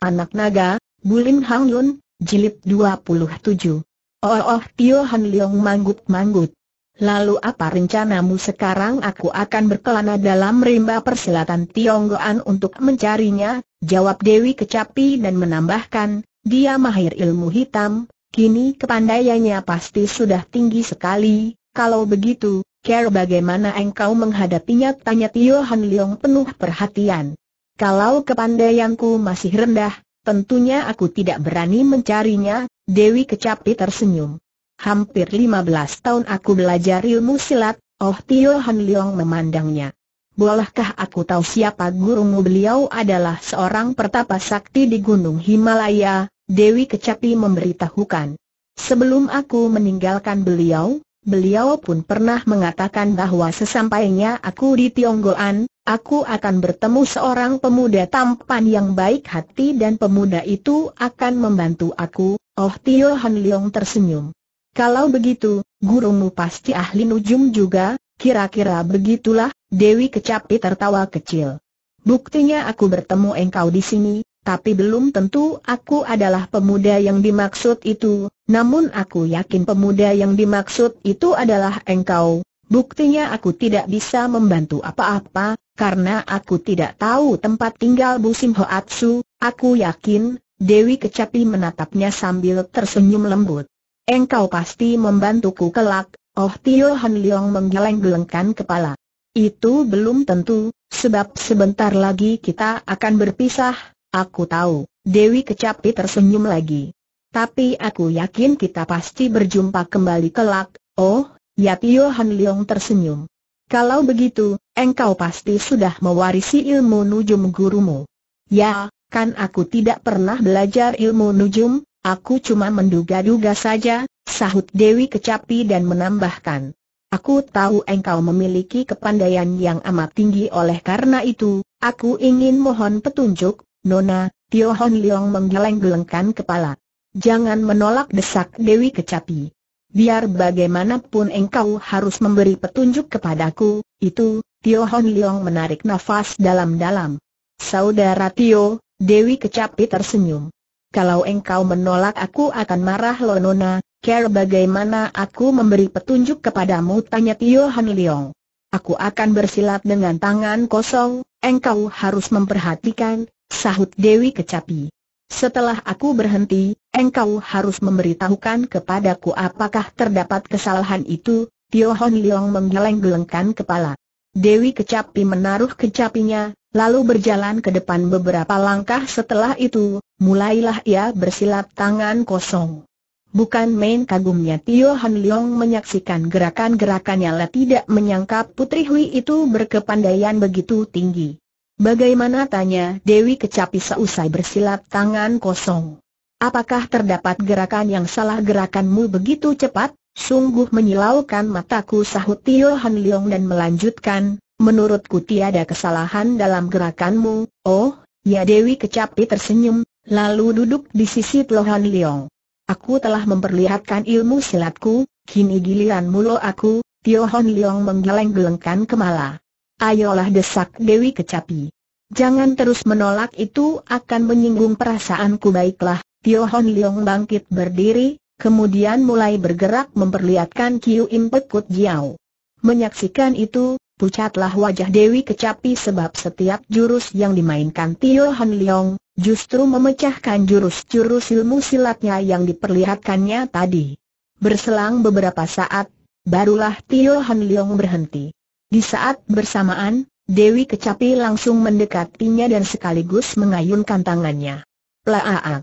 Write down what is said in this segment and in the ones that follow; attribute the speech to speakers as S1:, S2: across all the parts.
S1: Anak Naga, Bulin Hang Yun, Jilid 27. Oh oh Tio Han Leong manggut-manggut. Lalu apa rencanamu sekarang aku akan berkelana dalam rimba persilatan Tionggoan untuk mencarinya, jawab Dewi Kecapi dan menambahkan, dia mahir ilmu hitam, kini kepandaiannya pasti sudah tinggi sekali, kalau begitu, care bagaimana engkau menghadapinya tanya Tio Han Leong penuh perhatian. Kalau kepandaianku masih rendah, tentunya aku tidak berani mencarinya, Dewi Kecapi tersenyum. Hampir 15 tahun aku belajar ilmu silat, Oh Tio Han Leong memandangnya. Bolehkah aku tahu siapa gurumu beliau adalah seorang pertapa sakti di Gunung Himalaya, Dewi Kecapi memberitahukan. Sebelum aku meninggalkan beliau, Beliau pun pernah mengatakan bahwa sesampainya aku di Tionggoan, aku akan bertemu seorang pemuda tampan yang baik hati dan pemuda itu akan membantu aku. Oh Tio Han Leong tersenyum. Kalau begitu, gurumu pasti ahli nujum juga, kira-kira begitulah, Dewi Kecapi tertawa kecil. Buktinya aku bertemu engkau di sini, tapi belum tentu aku adalah pemuda yang dimaksud itu, namun aku yakin pemuda yang dimaksud itu adalah engkau. Buktinya aku tidak bisa membantu apa-apa, karena aku tidak tahu tempat tinggal Busim Hoatsu, aku yakin, Dewi Kecapi menatapnya sambil tersenyum lembut. Engkau pasti membantuku kelak, Oh Tio Han Leong menggeleng-gelengkan kepala. Itu belum tentu, sebab sebentar lagi kita akan berpisah, Aku tahu, Dewi Kecapi tersenyum lagi. Tapi aku yakin kita pasti berjumpa kembali kelak, oh, ya Tio Han Leong tersenyum. Kalau begitu, engkau pasti sudah mewarisi ilmu nujum gurumu. Ya, kan aku tidak pernah belajar ilmu nujum, aku cuma menduga-duga saja, sahut Dewi Kecapi dan menambahkan. Aku tahu engkau memiliki kepandaian yang amat tinggi oleh karena itu, aku ingin mohon petunjuk, Nona, Tio Hon Leong menggeleng-gelengkan kepala. Jangan menolak desak Dewi Kecapi. Biar bagaimanapun engkau harus memberi petunjuk kepadaku, itu, Tio Hon Leong menarik nafas dalam-dalam. Saudara Tio, Dewi Kecapi tersenyum. Kalau engkau menolak aku akan marah lo Nona, care bagaimana aku memberi petunjuk kepadamu tanya Tio Hon Leong. Aku akan bersilat dengan tangan kosong, engkau harus memperhatikan, Sahut Dewi Kecapi. Setelah aku berhenti, engkau harus memberitahukan kepadaku apakah terdapat kesalahan itu, Tio Hon Leong menggeleng-gelengkan kepala. Dewi Kecapi menaruh kecapinya, lalu berjalan ke depan beberapa langkah setelah itu, mulailah ia bersilat tangan kosong. Bukan main kagumnya Tio Han Leong menyaksikan gerakan-gerakannya lah tidak menyangka Putri Hui itu berkepandaian begitu tinggi. Bagaimana tanya Dewi Kecapi seusai bersilat tangan kosong? Apakah terdapat gerakan yang salah gerakanmu begitu cepat? Sungguh menyilaukan mataku sahut Tio Han Leong dan melanjutkan, menurutku tiada kesalahan dalam gerakanmu, oh, ya Dewi Kecapi tersenyum, lalu duduk di sisi Tio Han Leong. Aku telah memperlihatkan ilmu silatku, kini giliran mulu aku, Tio Han Leong menggeleng-gelengkan kemala. Ayolah desak Dewi Kecapi. Jangan terus menolak itu akan menyinggung perasaanku baiklah. Tio Hon Leong bangkit berdiri, kemudian mulai bergerak memperlihatkan Kiu Im Pekut Jiao. Menyaksikan itu, pucatlah wajah Dewi Kecapi sebab setiap jurus yang dimainkan Tio Hon Leong, justru memecahkan jurus-jurus ilmu silatnya yang diperlihatkannya tadi. Berselang beberapa saat, barulah Tio Hon Leong berhenti. Di saat bersamaan, Dewi Kecapi langsung mendekatinya dan sekaligus mengayunkan tangannya. Laaak! Ah, ah.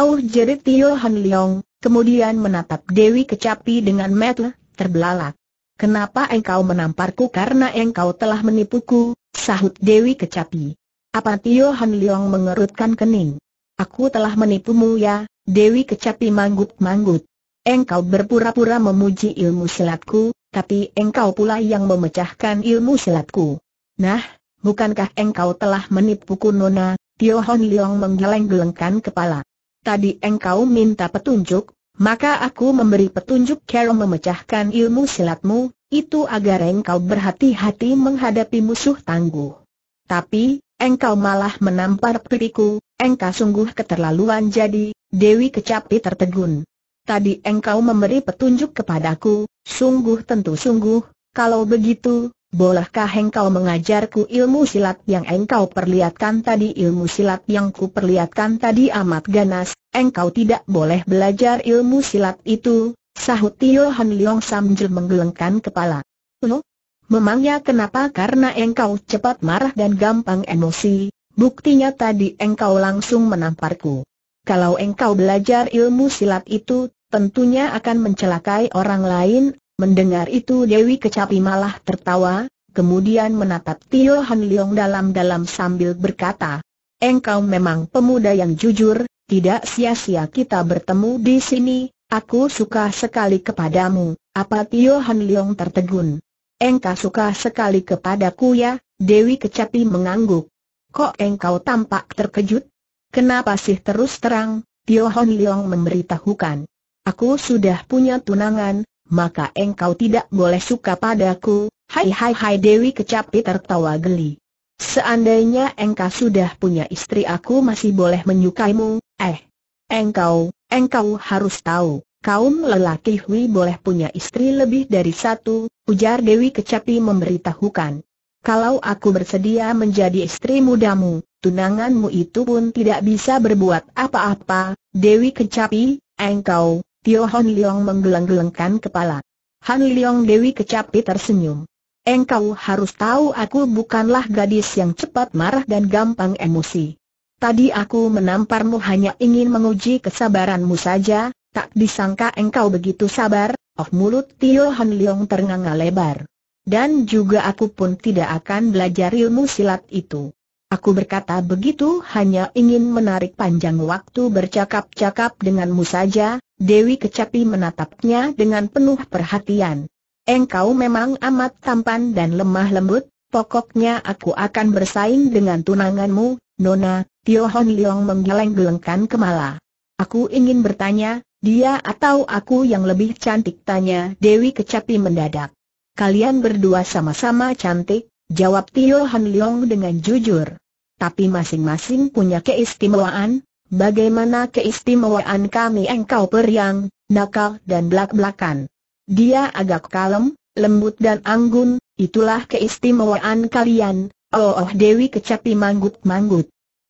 S1: Auh jerit Tio Han Leong, kemudian menatap Dewi Kecapi dengan mata terbelalak. Kenapa engkau menamparku karena engkau telah menipuku, sahut Dewi Kecapi. Apa Tio Han Leong mengerutkan kening? Aku telah menipumu ya, Dewi Kecapi manggut-manggut. Engkau berpura-pura memuji ilmu silatku, tapi engkau pula yang memecahkan ilmu silatku. Nah, bukankah engkau telah menipuku Nona? Tio Hon Leong menggeleng-gelengkan kepala. Tadi engkau minta petunjuk, maka aku memberi petunjuk cara memecahkan ilmu silatmu, itu agar engkau berhati-hati menghadapi musuh tangguh. Tapi, engkau malah menampar pipiku, engkau sungguh keterlaluan jadi, Dewi Kecapi tertegun tadi engkau memberi petunjuk kepadaku, sungguh tentu-sungguh, kalau begitu, bolehkah engkau mengajarku ilmu silat yang engkau perlihatkan tadi ilmu silat yang ku perlihatkan tadi amat ganas, engkau tidak boleh belajar ilmu silat itu, sahut Tio Han Leong sambil menggelengkan kepala. Lo? Hm? Memangnya kenapa karena engkau cepat marah dan gampang emosi, buktinya tadi engkau langsung menamparku. Kalau engkau belajar ilmu silat itu, tentunya akan mencelakai orang lain, mendengar itu Dewi Kecapi malah tertawa, kemudian menatap Tio Han Leong dalam-dalam sambil berkata, Engkau memang pemuda yang jujur, tidak sia-sia kita bertemu di sini, aku suka sekali kepadamu, apa Tio Han Leong tertegun. Engkau suka sekali kepadaku ya, Dewi Kecapi mengangguk. Kok engkau tampak terkejut? Kenapa sih terus terang, Tio Han Leong memberitahukan. Aku sudah punya tunangan, maka engkau tidak boleh suka padaku. Hai hai hai Dewi Kecapi tertawa geli. Seandainya engkau sudah punya istri aku masih boleh menyukaimu, eh. Engkau, engkau harus tahu, kaum lelaki Hui boleh punya istri lebih dari satu, ujar Dewi Kecapi memberitahukan. Kalau aku bersedia menjadi istri mudamu, tunanganmu itu pun tidak bisa berbuat apa-apa, Dewi Kecapi, engkau, Tio Hon Leong menggeleng-gelengkan kepala. Han Leong Dewi kecapi tersenyum. Engkau harus tahu aku bukanlah gadis yang cepat marah dan gampang emosi. Tadi aku menamparmu hanya ingin menguji kesabaranmu saja, tak disangka engkau begitu sabar, oh mulut Tio Han Leong ternganga lebar. Dan juga aku pun tidak akan belajar ilmu silat itu. Aku berkata begitu hanya ingin menarik panjang waktu bercakap-cakap denganmu saja, Dewi Kecapi menatapnya dengan penuh perhatian. Engkau memang amat tampan dan lemah lembut, pokoknya aku akan bersaing dengan tunanganmu, Nona, Tio Hon Leong menggeleng-gelengkan kemala. Aku ingin bertanya, dia atau aku yang lebih cantik tanya Dewi Kecapi mendadak. Kalian berdua sama-sama cantik, Jawab Tio Han Leong dengan jujur. Tapi masing-masing punya keistimewaan, bagaimana keistimewaan kami engkau periang, nakal dan belak-belakan. Dia agak kalem, lembut dan anggun, itulah keistimewaan kalian, oh, oh Dewi kecapi manggut-manggut.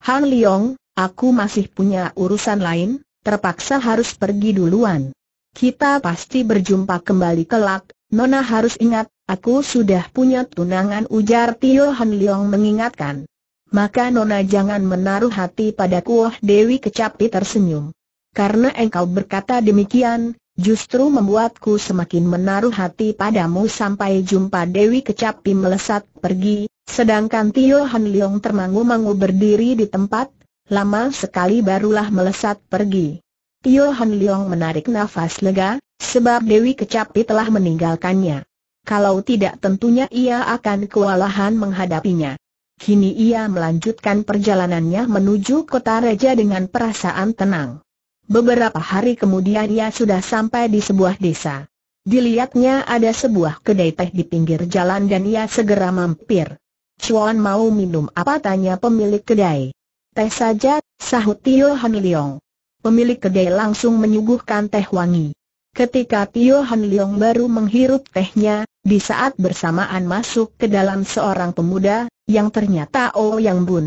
S1: Han Leong, aku masih punya urusan lain, terpaksa harus pergi duluan. Kita pasti berjumpa kembali kelak, Nona harus ingat, Aku sudah punya tunangan ujar Tio Han Leong mengingatkan. Maka Nona jangan menaruh hati pada kuah Dewi Kecapi tersenyum. Karena engkau berkata demikian, justru membuatku semakin menaruh hati padamu sampai jumpa Dewi Kecapi melesat pergi, sedangkan Tio Han Leong termangu-mangu berdiri di tempat, lama sekali barulah melesat pergi. Tio Han Leong menarik nafas lega, sebab Dewi Kecapi telah meninggalkannya kalau tidak tentunya ia akan kewalahan menghadapinya. Kini ia melanjutkan perjalanannya menuju kota raja dengan perasaan tenang. Beberapa hari kemudian ia sudah sampai di sebuah desa. Dilihatnya ada sebuah kedai teh di pinggir jalan dan ia segera mampir. Chuan mau minum apa tanya pemilik kedai. Teh saja, sahut Tio Han Pemilik kedai langsung menyuguhkan teh wangi. Ketika Tio Han Leong baru menghirup tehnya, di saat bersamaan masuk ke dalam seorang pemuda, yang ternyata Oh Yang Bun.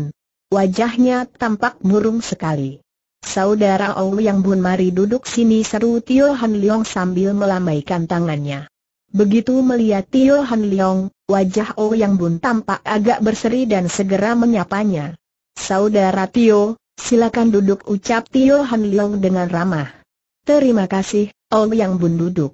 S1: Wajahnya tampak murung sekali. Saudara Oh Yang Bun mari duduk sini seru Tio Han Leong sambil melambaikan tangannya. Begitu melihat Tio Han Leong, wajah Oh Yang Bun tampak agak berseri dan segera menyapanya. Saudara Tio, silakan duduk ucap Tio Han Leong dengan ramah. Terima kasih, yang Bun duduk.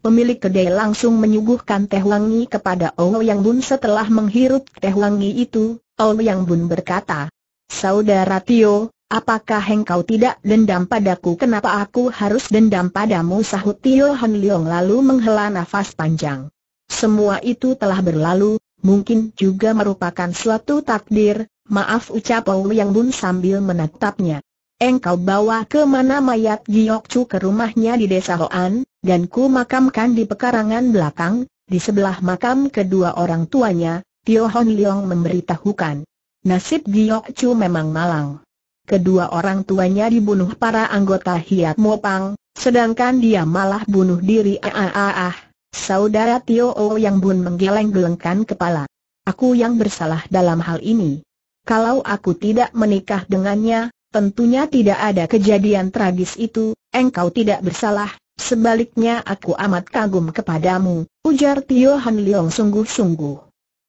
S1: Pemilik kedai langsung menyuguhkan teh wangi kepada Yang Bun setelah menghirup teh wangi itu, Yang Bun berkata, Saudara Tio, apakah engkau tidak dendam padaku kenapa aku harus dendam padamu sahut Tio Han Leong lalu menghela nafas panjang. Semua itu telah berlalu, mungkin juga merupakan suatu takdir, maaf ucap Yang Bun sambil menatapnya. Engkau bawa ke mana mayat Giok Chu ke rumahnya di desa Hoan, dan ku makamkan di pekarangan belakang, di sebelah makam kedua orang tuanya, Tio Hon Leong memberitahukan. Nasib Giok Chu memang malang. Kedua orang tuanya dibunuh para anggota Hiat Mopang, sedangkan dia malah bunuh diri ah ah. Saudara Tio O yang bun menggeleng-gelengkan kepala. Aku yang bersalah dalam hal ini. Kalau aku tidak menikah dengannya, Tentunya tidak ada kejadian tragis itu, engkau tidak bersalah, sebaliknya aku amat kagum kepadamu, ujar Tio Han Leong sungguh-sungguh.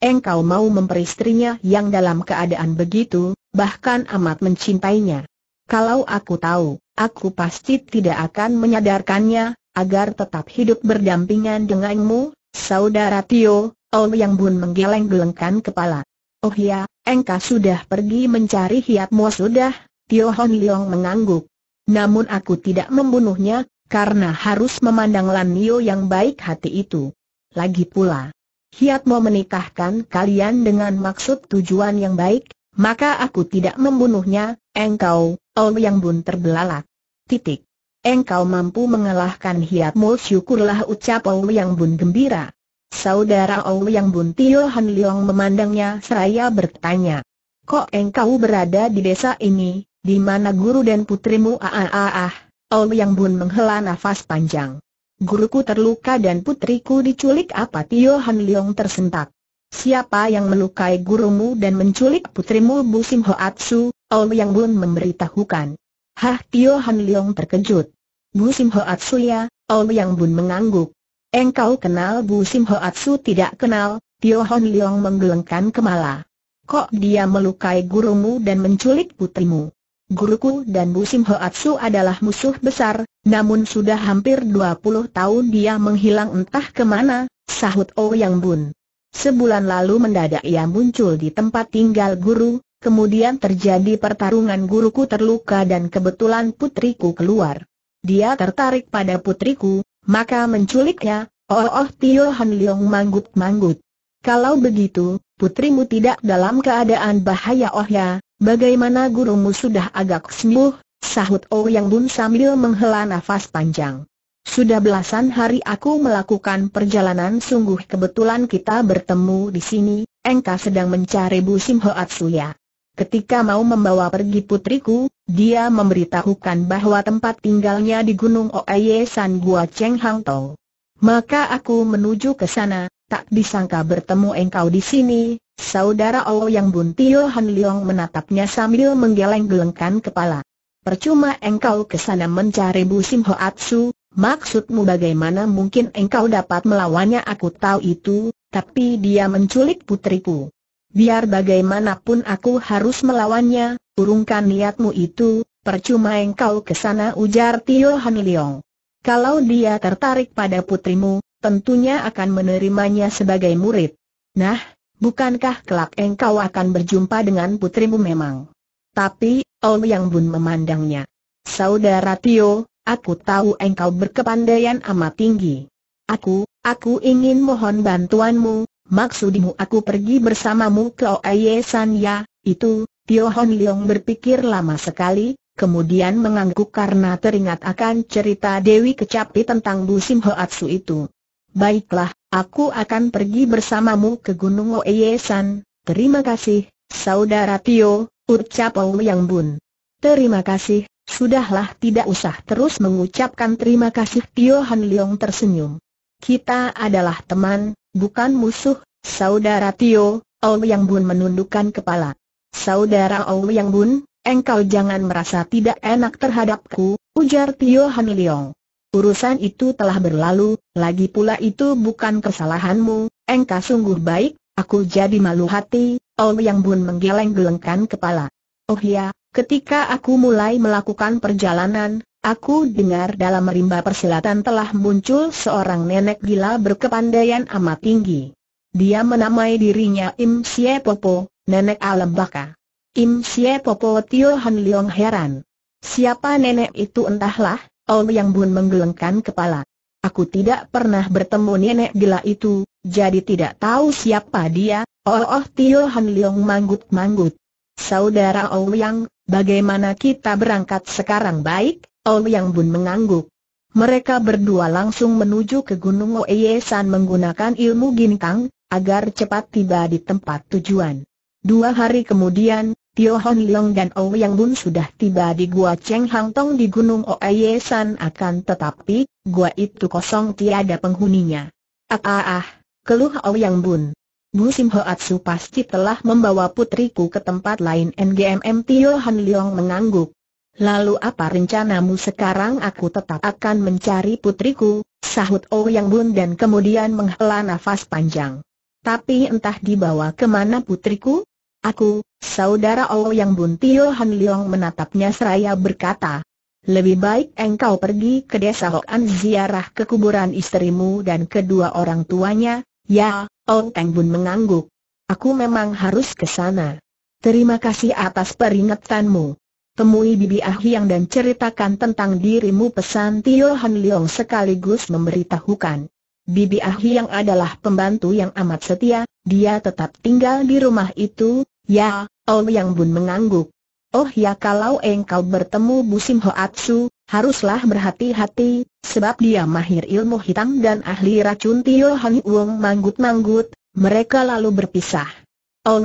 S1: Engkau mau memperistrinya yang dalam keadaan begitu, bahkan amat mencintainya. Kalau aku tahu, aku pasti tidak akan menyadarkannya, agar tetap hidup berdampingan denganmu, saudara Tio, Ol Yang Bun menggeleng-gelengkan kepala. Oh ya, engkau sudah pergi mencari hiatmu sudah, Tio Hon Leong mengangguk. Namun aku tidak membunuhnya, karena harus memandang Lan Nio yang baik hati itu. Lagi pula, Hiat mau menikahkan kalian dengan maksud tujuan yang baik, maka aku tidak membunuhnya, engkau, Ol yang bun terbelalak. Titik. Engkau mampu mengalahkan Hiatmu syukurlah ucap Ol yang bun gembira. Saudara Ol yang bun Tio Han Leong memandangnya seraya bertanya. Kok engkau berada di desa ini, di mana guru dan putrimu ah ah ah ah. Ol oh, Yang Bun menghela nafas panjang. Guruku terluka dan putriku diculik apa Tio Han Liang tersentak. Siapa yang melukai gurumu dan menculik putrimu Bu Sim Hoatsu? Ol oh, Yang Bun memberitahukan. Hah Tio Han Liang terkejut. Bu Sim Hoatsu ya, Ol oh, Yang Bun mengangguk. Engkau kenal Bu Sim Hoatsu tidak kenal, Tio Han Liang menggelengkan kepala. Kok dia melukai gurumu dan menculik putrimu? guruku dan Busim Hoatsu adalah musuh besar, namun sudah hampir 20 tahun dia menghilang entah kemana, sahut Oh Yang Bun. Sebulan lalu mendadak ia muncul di tempat tinggal guru, kemudian terjadi pertarungan guruku terluka dan kebetulan putriku keluar. Dia tertarik pada putriku, maka menculiknya, oh oh Tio Han Leong manggut-manggut. Kalau begitu, putrimu tidak dalam keadaan bahaya oh ya, Bagaimana gurumu sudah agak sembuh? Sahut Oh Yang Bun sambil menghela nafas panjang. Sudah belasan hari aku melakukan perjalanan sungguh kebetulan kita bertemu di sini, Engka sedang mencari Bu Sim Suya. Ketika mau membawa pergi putriku, dia memberitahukan bahwa tempat tinggalnya di Gunung Oeye San Gua Cheng Hang Tong. Maka aku menuju ke sana, Tak disangka bertemu engkau di sini, saudara oh yang Bun Tio Han Leong menatapnya sambil menggeleng-gelengkan kepala. Percuma engkau ke sana mencari Bu Sim Ho Atsu. maksudmu bagaimana mungkin engkau dapat melawannya aku tahu itu, tapi dia menculik putriku. Biar bagaimanapun aku harus melawannya, urungkan niatmu itu, percuma engkau ke sana ujar Tio Han Leong. Kalau dia tertarik pada putrimu, tentunya akan menerimanya sebagai murid. Nah, bukankah kelak engkau akan berjumpa dengan putrimu memang? Tapi, oh yang Bun memandangnya. Saudara Tio, aku tahu engkau berkepandaian amat tinggi. Aku, aku ingin mohon bantuanmu, maksudmu aku pergi bersamamu ke San ya? itu, Tio Hon Leong berpikir lama sekali, kemudian mengangguk karena teringat akan cerita Dewi Kecapi tentang Bu Sim Hoatsu itu. Baiklah, aku akan pergi bersamamu ke Gunung Oeyesan, terima kasih, Saudara Tio, ucap Ong Yang Bun. Terima kasih, sudahlah tidak usah terus mengucapkan terima kasih Tio Han Leong tersenyum. Kita adalah teman, bukan musuh, Saudara Tio, Ong Yang Bun menundukkan kepala. Saudara Ong Yang Bun, engkau jangan merasa tidak enak terhadapku, ujar Tio Han Leong. Urusan itu telah berlalu, lagi pula itu bukan kesalahanmu, engkau sungguh baik, aku jadi malu hati, Oh Yang Bun menggeleng-gelengkan kepala. Oh ya, ketika aku mulai melakukan perjalanan, aku dengar dalam rimba persilatan telah muncul seorang nenek gila berkepandaian amat tinggi. Dia menamai dirinya Im Sye Popo, nenek alam baka. Im Sye Popo Tio Han Leong heran. Siapa nenek itu entahlah, Liang Bun menggelengkan kepala. Aku tidak pernah bertemu nenek gila itu, jadi tidak tahu siapa dia. Oh, oh Tio Han Leong manggut-manggut. Saudara Liang, bagaimana kita berangkat sekarang baik? Liang Bun mengangguk. Mereka berdua langsung menuju ke Gunung San menggunakan ilmu ginkang, agar cepat tiba di tempat tujuan. Dua hari kemudian, Tio Hon Leong dan Ouyang Bun sudah tiba di Gua Cheng Hang Tong di Gunung Oye San akan tetapi, gua itu kosong tiada penghuninya. Ah ah ah, keluh Ouyang Bun. Bu Sim Hoatsu pasti telah membawa putriku ke tempat lain NGMM Tio Hon Leong mengangguk. Lalu apa rencanamu sekarang aku tetap akan mencari putriku, sahut Ouyang Bun dan kemudian menghela nafas panjang. Tapi entah dibawa kemana putriku? Aku, saudara Oh yang Bun Tio Han Leong menatapnya seraya berkata, lebih baik engkau pergi ke desa Hoan ziarah ke kuburan istrimu dan kedua orang tuanya. Ya, Ong Teng Bun mengangguk. Aku memang harus ke sana. Terima kasih atas peringatanmu. Temui Bibi Ah Yang dan ceritakan tentang dirimu pesan Tio Han Leong sekaligus memberitahukan. Bibi Ah Yang adalah pembantu yang amat setia, dia tetap tinggal di rumah itu, ya, Yang Bun mengangguk. Oh ya kalau engkau bertemu Busim Atsu, haruslah berhati-hati, sebab dia mahir ilmu hitam dan ahli racun Tio Han Wong manggut-manggut, mereka lalu berpisah.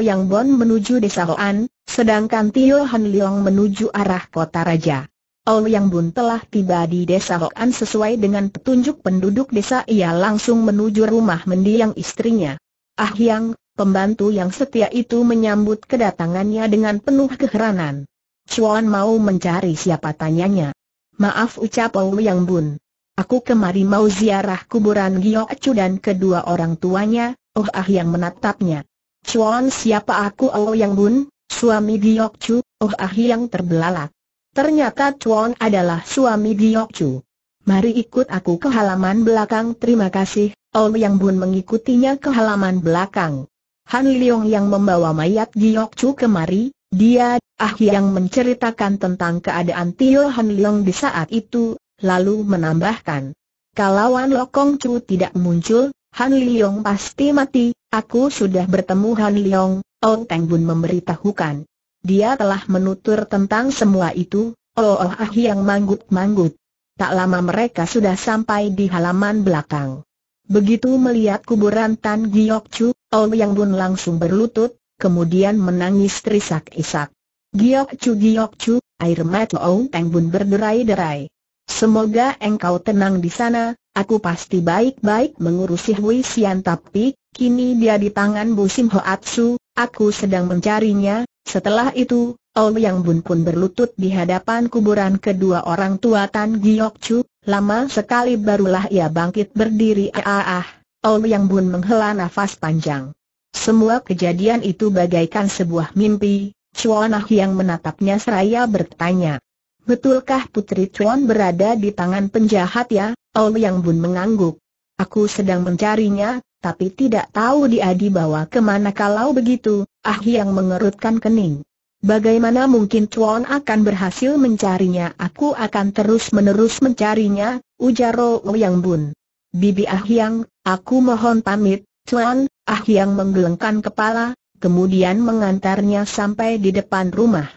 S1: Yang Bun menuju desa An, sedangkan Tio Han Leong menuju arah kota raja. Yang Bun telah tiba di desa An sesuai dengan petunjuk penduduk desa ia langsung menuju rumah mendiang istrinya. Ah Yang, pembantu yang setia itu menyambut kedatangannya dengan penuh keheranan. Chuan mau mencari siapa tanyanya. Maaf ucap Ou Yang Bun. Aku kemari mau ziarah kuburan Gio Acu dan kedua orang tuanya, Oh Ah Yang menatapnya. Chuan siapa aku Ou Yang Bun, suami Gio Acu, Oh Ah Yang terbelalak. Ternyata Chuan adalah suami Gio Acu. Mari ikut aku ke halaman belakang terima kasih. Ol Yang Bun mengikutinya ke halaman belakang. Han Liyong yang membawa mayat Giok Chu kemari, dia, Ah yang menceritakan tentang keadaan Tio Han Liyong di saat itu, lalu menambahkan. Kalau Wan Lokong Chu tidak muncul, Han Liyong pasti mati, aku sudah bertemu Han Liyong, Oh Teng Bun memberitahukan. Dia telah menutur tentang semua itu, Oh, oh Ah yang manggut-manggut tak lama mereka sudah sampai di halaman belakang. Begitu melihat kuburan Tan Giok Chu, Yang Bun langsung berlutut, kemudian menangis terisak-isak. Giok Chu Giok Chu, air mata Teng Bun berderai-derai. Semoga engkau tenang di sana, aku pasti baik-baik mengurusi Hui Xian tapi, kini dia di tangan Bu Sim aku sedang mencarinya, setelah itu, yang Bun pun berlutut di hadapan kuburan kedua orang tua Tan Giok Chu, lama sekali barulah ia bangkit berdiri ah ah, yang Bun menghela nafas panjang. Semua kejadian itu bagaikan sebuah mimpi, Chuanah yang menatapnya seraya bertanya. Betulkah Putri Chuan berada di tangan penjahat ya? yang Bun mengangguk. Aku sedang mencarinya, tapi tidak tahu dia dibawa kemana kalau begitu, Ah yang mengerutkan kening. Bagaimana mungkin Chuan akan berhasil mencarinya? Aku akan terus-menerus mencarinya, ujar Ro Yang Bun. Bibi Ah Yang, aku mohon pamit, Chuan, Ah Yang menggelengkan kepala, kemudian mengantarnya sampai di depan rumah.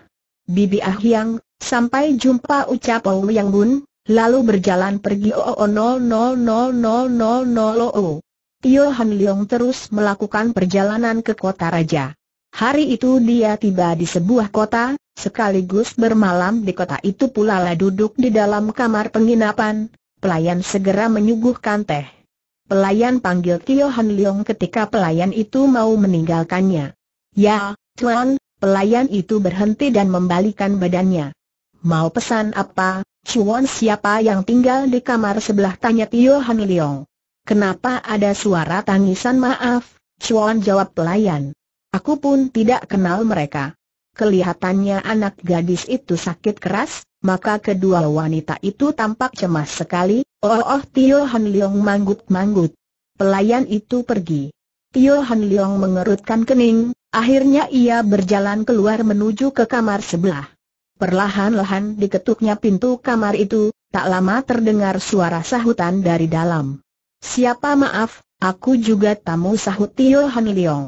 S1: Bibi Ah Yang, sampai jumpa ucap Ou Yang Bun, lalu berjalan pergi o o nol Leong terus melakukan perjalanan ke kota raja. Hari itu dia tiba di sebuah kota, sekaligus bermalam di kota itu pula lah duduk di dalam kamar penginapan, pelayan segera menyuguhkan teh. Pelayan panggil Tio Han Leong ketika pelayan itu mau meninggalkannya. Ya, Chuan, pelayan itu berhenti dan membalikan badannya. Mau pesan apa, Chuan? siapa yang tinggal di kamar sebelah tanya Tio Han Leong. Kenapa ada suara tangisan maaf, Chuan jawab pelayan. Aku pun tidak kenal mereka. Kelihatannya anak gadis itu sakit keras, maka kedua wanita itu tampak cemas sekali. Oh, oh Tio Han Leong manggut-manggut. Pelayan itu pergi. Tio Han Leong mengerutkan kening, akhirnya ia berjalan keluar menuju ke kamar sebelah. Perlahan-lahan diketuknya pintu kamar itu, tak lama terdengar suara sahutan dari dalam. Siapa maaf, aku juga tamu sahut Tio Han Leong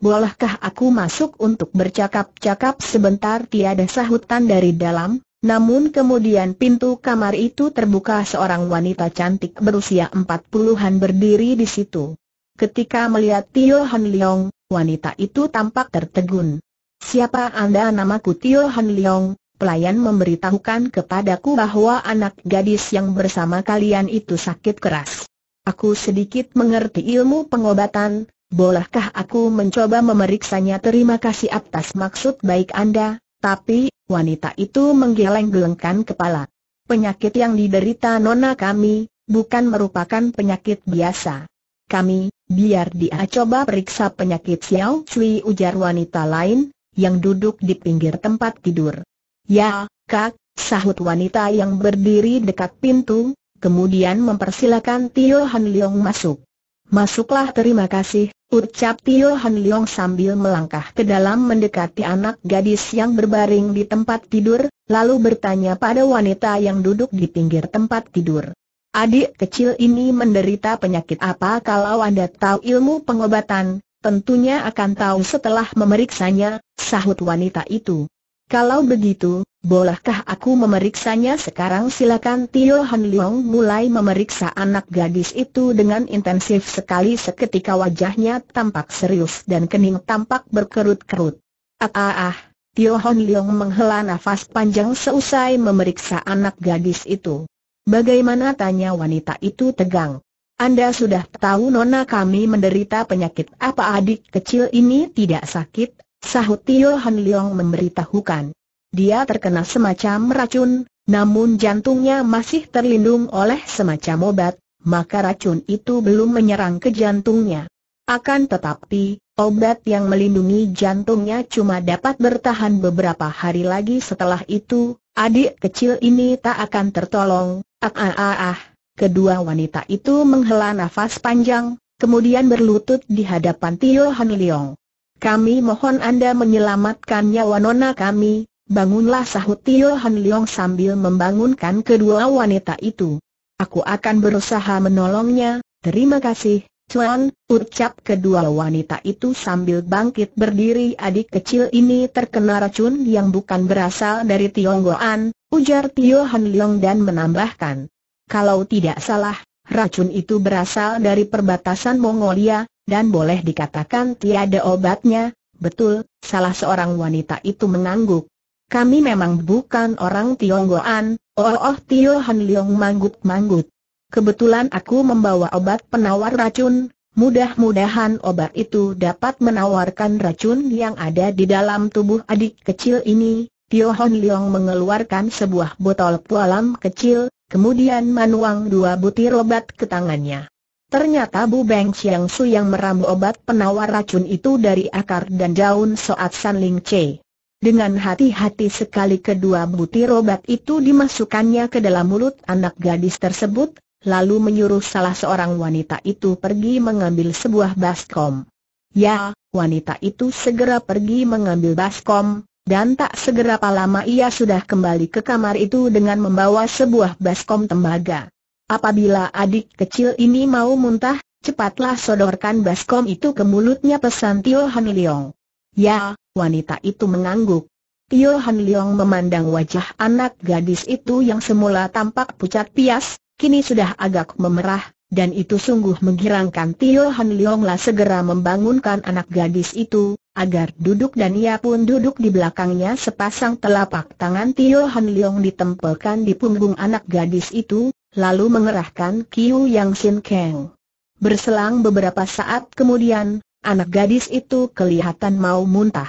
S1: bolehkah aku masuk untuk bercakap-cakap sebentar tiada sahutan dari dalam, namun kemudian pintu kamar itu terbuka seorang wanita cantik berusia empat puluhan berdiri di situ. Ketika melihat Tio Han Leong, wanita itu tampak tertegun. Siapa Anda namaku Tio Han Leong, pelayan memberitahukan kepadaku bahwa anak gadis yang bersama kalian itu sakit keras. Aku sedikit mengerti ilmu pengobatan, bolehkah aku mencoba memeriksanya terima kasih atas maksud baik Anda, tapi, wanita itu menggeleng-gelengkan kepala. Penyakit yang diderita nona kami, bukan merupakan penyakit biasa. Kami, biar dia coba periksa penyakit Xiao Cui ujar wanita lain, yang duduk di pinggir tempat tidur. Ya, kak, sahut wanita yang berdiri dekat pintu, kemudian mempersilakan Tio Han Leong masuk. Masuklah terima kasih, ucap Tio Han Leong sambil melangkah ke dalam mendekati anak gadis yang berbaring di tempat tidur, lalu bertanya pada wanita yang duduk di pinggir tempat tidur. Adik kecil ini menderita penyakit apa kalau Anda tahu ilmu pengobatan, tentunya akan tahu setelah memeriksanya, sahut wanita itu. Kalau begitu, Bolehkah aku memeriksanya sekarang silakan Tio Han Leong mulai memeriksa anak gadis itu dengan intensif sekali seketika wajahnya tampak serius dan kening tampak berkerut-kerut. Ah ah ah, Tio Han Leong menghela nafas panjang seusai memeriksa anak gadis itu. Bagaimana tanya wanita itu tegang. Anda sudah tahu nona kami menderita penyakit apa adik kecil ini tidak sakit, sahut Tio Han Leong memberitahukan. Dia terkena semacam racun, namun jantungnya masih terlindung oleh semacam obat, maka racun itu belum menyerang ke jantungnya. Akan tetapi, obat yang melindungi jantungnya cuma dapat bertahan beberapa hari lagi setelah itu, adik kecil ini tak akan tertolong. Ah ah ah ah. Kedua wanita itu menghela nafas panjang, kemudian berlutut di hadapan Tio Han Leong. Kami mohon Anda menyelamatkan nyawa nona kami, Bangunlah sahut Tio Han Leong sambil membangunkan kedua wanita itu. Aku akan berusaha menolongnya, terima kasih, Chuan, ucap kedua wanita itu sambil bangkit berdiri adik kecil ini terkena racun yang bukan berasal dari Tionggoan, ujar Tio Han Leong dan menambahkan. Kalau tidak salah, racun itu berasal dari perbatasan Mongolia, dan boleh dikatakan tiada obatnya, betul, salah seorang wanita itu mengangguk. Kami memang bukan orang Tionggoan, oh oh Tio Han Leong manggut-manggut. Kebetulan aku membawa obat penawar racun, mudah-mudahan obat itu dapat menawarkan racun yang ada di dalam tubuh adik kecil ini. Tio Han Leong mengeluarkan sebuah botol pualam kecil, kemudian menuang dua butir obat ke tangannya. Ternyata Bu Beng Xiang Su yang meramu obat penawar racun itu dari akar dan daun soat San Ling Che. Dengan hati-hati sekali kedua butir obat itu dimasukkannya ke dalam mulut anak gadis tersebut, lalu menyuruh salah seorang wanita itu pergi mengambil sebuah baskom. Ya, wanita itu segera pergi mengambil baskom, dan tak segera lama ia sudah kembali ke kamar itu dengan membawa sebuah baskom tembaga. Apabila adik kecil ini mau muntah, cepatlah sodorkan baskom itu ke mulutnya pesan Tio Han Leong. Ya, wanita itu mengangguk. Tio Han Leong memandang wajah anak gadis itu yang semula tampak pucat pias, kini sudah agak memerah, dan itu sungguh menggirangkan Tio Han Leong lah segera membangunkan anak gadis itu, agar duduk dan ia pun duduk di belakangnya sepasang telapak tangan Tio Han Leong ditempelkan di punggung anak gadis itu, lalu mengerahkan Kiu Yang Sin Keng. Berselang beberapa saat kemudian, Anak gadis itu kelihatan mau muntah.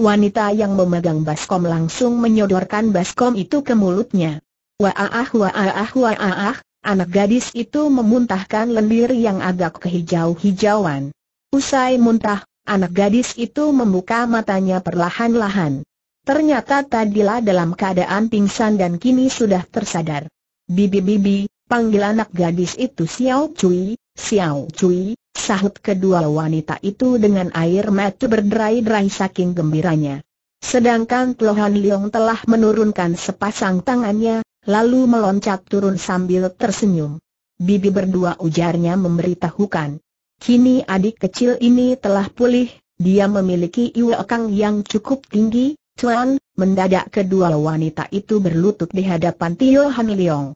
S1: Wanita yang memegang baskom langsung menyodorkan baskom itu ke mulutnya. Waah waah waah, anak gadis itu memuntahkan lendir yang agak kehijau-hijauan. Usai muntah, anak gadis itu membuka matanya perlahan-lahan. Ternyata tadilah dalam keadaan pingsan dan kini sudah tersadar. Bibi-bibi, panggil anak gadis itu Xiao Cui, Xiao Cui, Sahut kedua wanita itu dengan air mata berderai-derai saking gembiranya. Sedangkan Lohan Liong telah menurunkan sepasang tangannya, lalu meloncat turun sambil tersenyum. Bibi berdua ujarnya memberitahukan. Kini adik kecil ini telah pulih, dia memiliki iwakang yang cukup tinggi, Chuan, mendadak kedua wanita itu berlutut di hadapan Tio Han Leong.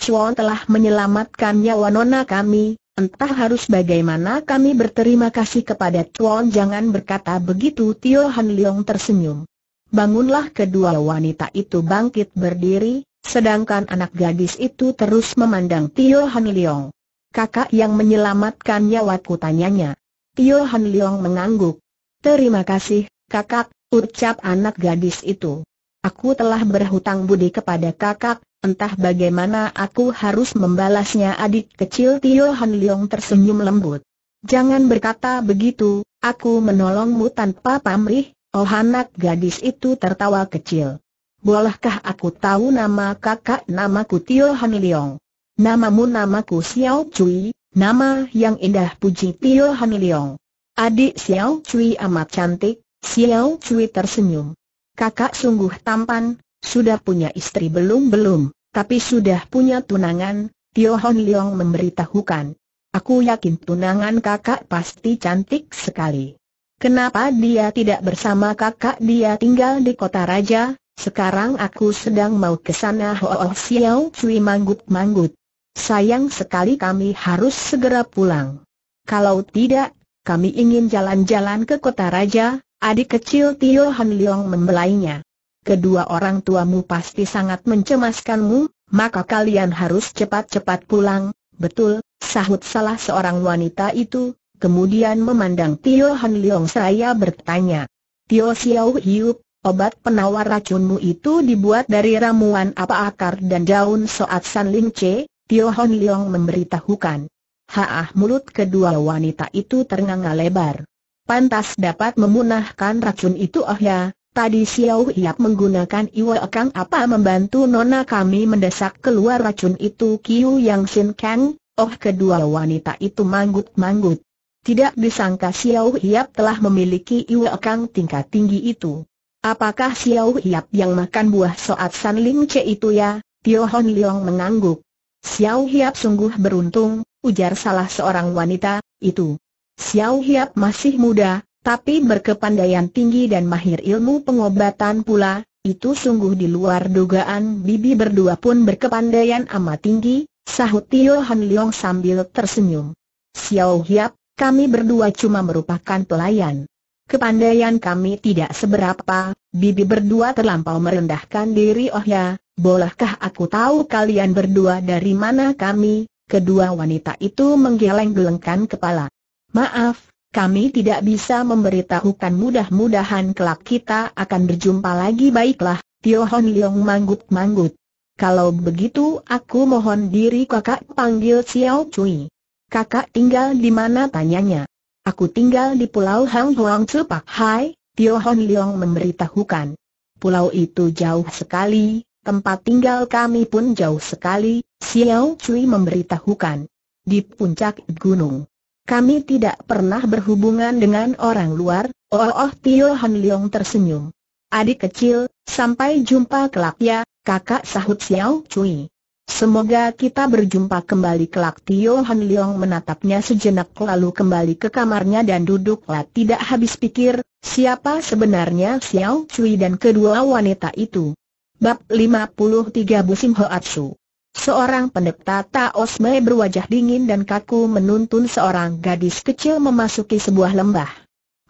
S1: Chuan telah menyelamatkan nyawa nona kami, Entah harus bagaimana kami berterima kasih kepada Tuan Jangan berkata begitu Tio Han Leong tersenyum. Bangunlah kedua wanita itu bangkit berdiri, sedangkan anak gadis itu terus memandang Tio Han Leong. Kakak yang menyelamatkan nyawaku tanyanya. Tio Han Leong mengangguk. Terima kasih, kakak, ucap anak gadis itu. Aku telah berhutang budi kepada kakak, entah bagaimana aku harus membalasnya adik kecil Tio Han Leong tersenyum lembut. Jangan berkata begitu, aku menolongmu tanpa pamrih, oh anak gadis itu tertawa kecil. Bolehkah aku tahu nama kakak namaku Tio Han Leong? Namamu namaku Xiao Cui, nama yang indah puji Tio Han Leong. Adik Xiao Cui amat cantik, Xiao Cui tersenyum kakak sungguh tampan, sudah punya istri belum-belum, tapi sudah punya tunangan, Tio Hon Leong memberitahukan. Aku yakin tunangan kakak pasti cantik sekali. Kenapa dia tidak bersama kakak dia tinggal di kota raja, sekarang aku sedang mau ke sana Ho Oh Xiao Cui manggut-manggut. Sayang sekali kami harus segera pulang. Kalau tidak, kami ingin jalan-jalan ke kota raja, Adik kecil Tio Han Leong membelainya. Kedua orang tuamu pasti sangat mencemaskanmu, maka kalian harus cepat-cepat pulang, betul, sahut salah seorang wanita itu, kemudian memandang Tio Han Leong seraya bertanya. Tio Xiao Hiup, obat penawar racunmu itu dibuat dari ramuan apa akar dan daun soat San Ling Che, Tio Han Leong memberitahukan. Haah mulut kedua wanita itu ternganga lebar pantas dapat memunahkan racun itu oh ya, tadi Xiao Hiap menggunakan Iwa Kang apa membantu nona kami mendesak keluar racun itu Kiu Yang Sin Kang, oh kedua wanita itu manggut-manggut. Tidak disangka Xiao Hiap telah memiliki Iwa Kang tingkat tinggi itu. Apakah Xiao Hiap yang makan buah soat San Ling Che itu ya? Tio Hon Leong mengangguk. Xiao Hiap sungguh beruntung, ujar salah seorang wanita, itu. Xiao Hiap masih muda, tapi berkepandaian tinggi dan mahir ilmu pengobatan pula, itu sungguh di luar dugaan bibi berdua pun berkepandaian amat tinggi, sahut Tio Han Leong sambil tersenyum. Xiao Hiap, kami berdua cuma merupakan pelayan. Kepandaian kami tidak seberapa, bibi berdua terlampau merendahkan diri oh ya, bolehkah aku tahu kalian berdua dari mana kami, kedua wanita itu menggeleng-gelengkan kepala. Maaf, kami tidak bisa memberitahukan mudah-mudahan kelak kita akan berjumpa lagi baiklah, Tio Hon Leong manggut-manggut. Kalau begitu aku mohon diri kakak panggil Xiao Cui. Kakak tinggal di mana tanyanya? Aku tinggal di pulau Hang Huang Cepak. Hai, Tio Hon Leong memberitahukan. Pulau itu jauh sekali, tempat tinggal kami pun jauh sekali, Xiao Cui memberitahukan. Di puncak gunung. Kami tidak pernah berhubungan dengan orang luar, oh oh, Tio Han Leong tersenyum. Adik kecil, sampai jumpa kelak ya, kakak sahut Xiao Cui. Semoga kita berjumpa kembali kelak Tio Han Leong menatapnya sejenak lalu kembali ke kamarnya dan duduklah tidak habis pikir, siapa sebenarnya Xiao Cui dan kedua wanita itu. Bab 53 Busim Hoatsu Seorang pendeta Taos Mei berwajah dingin dan kaku menuntun seorang gadis kecil memasuki sebuah lembah.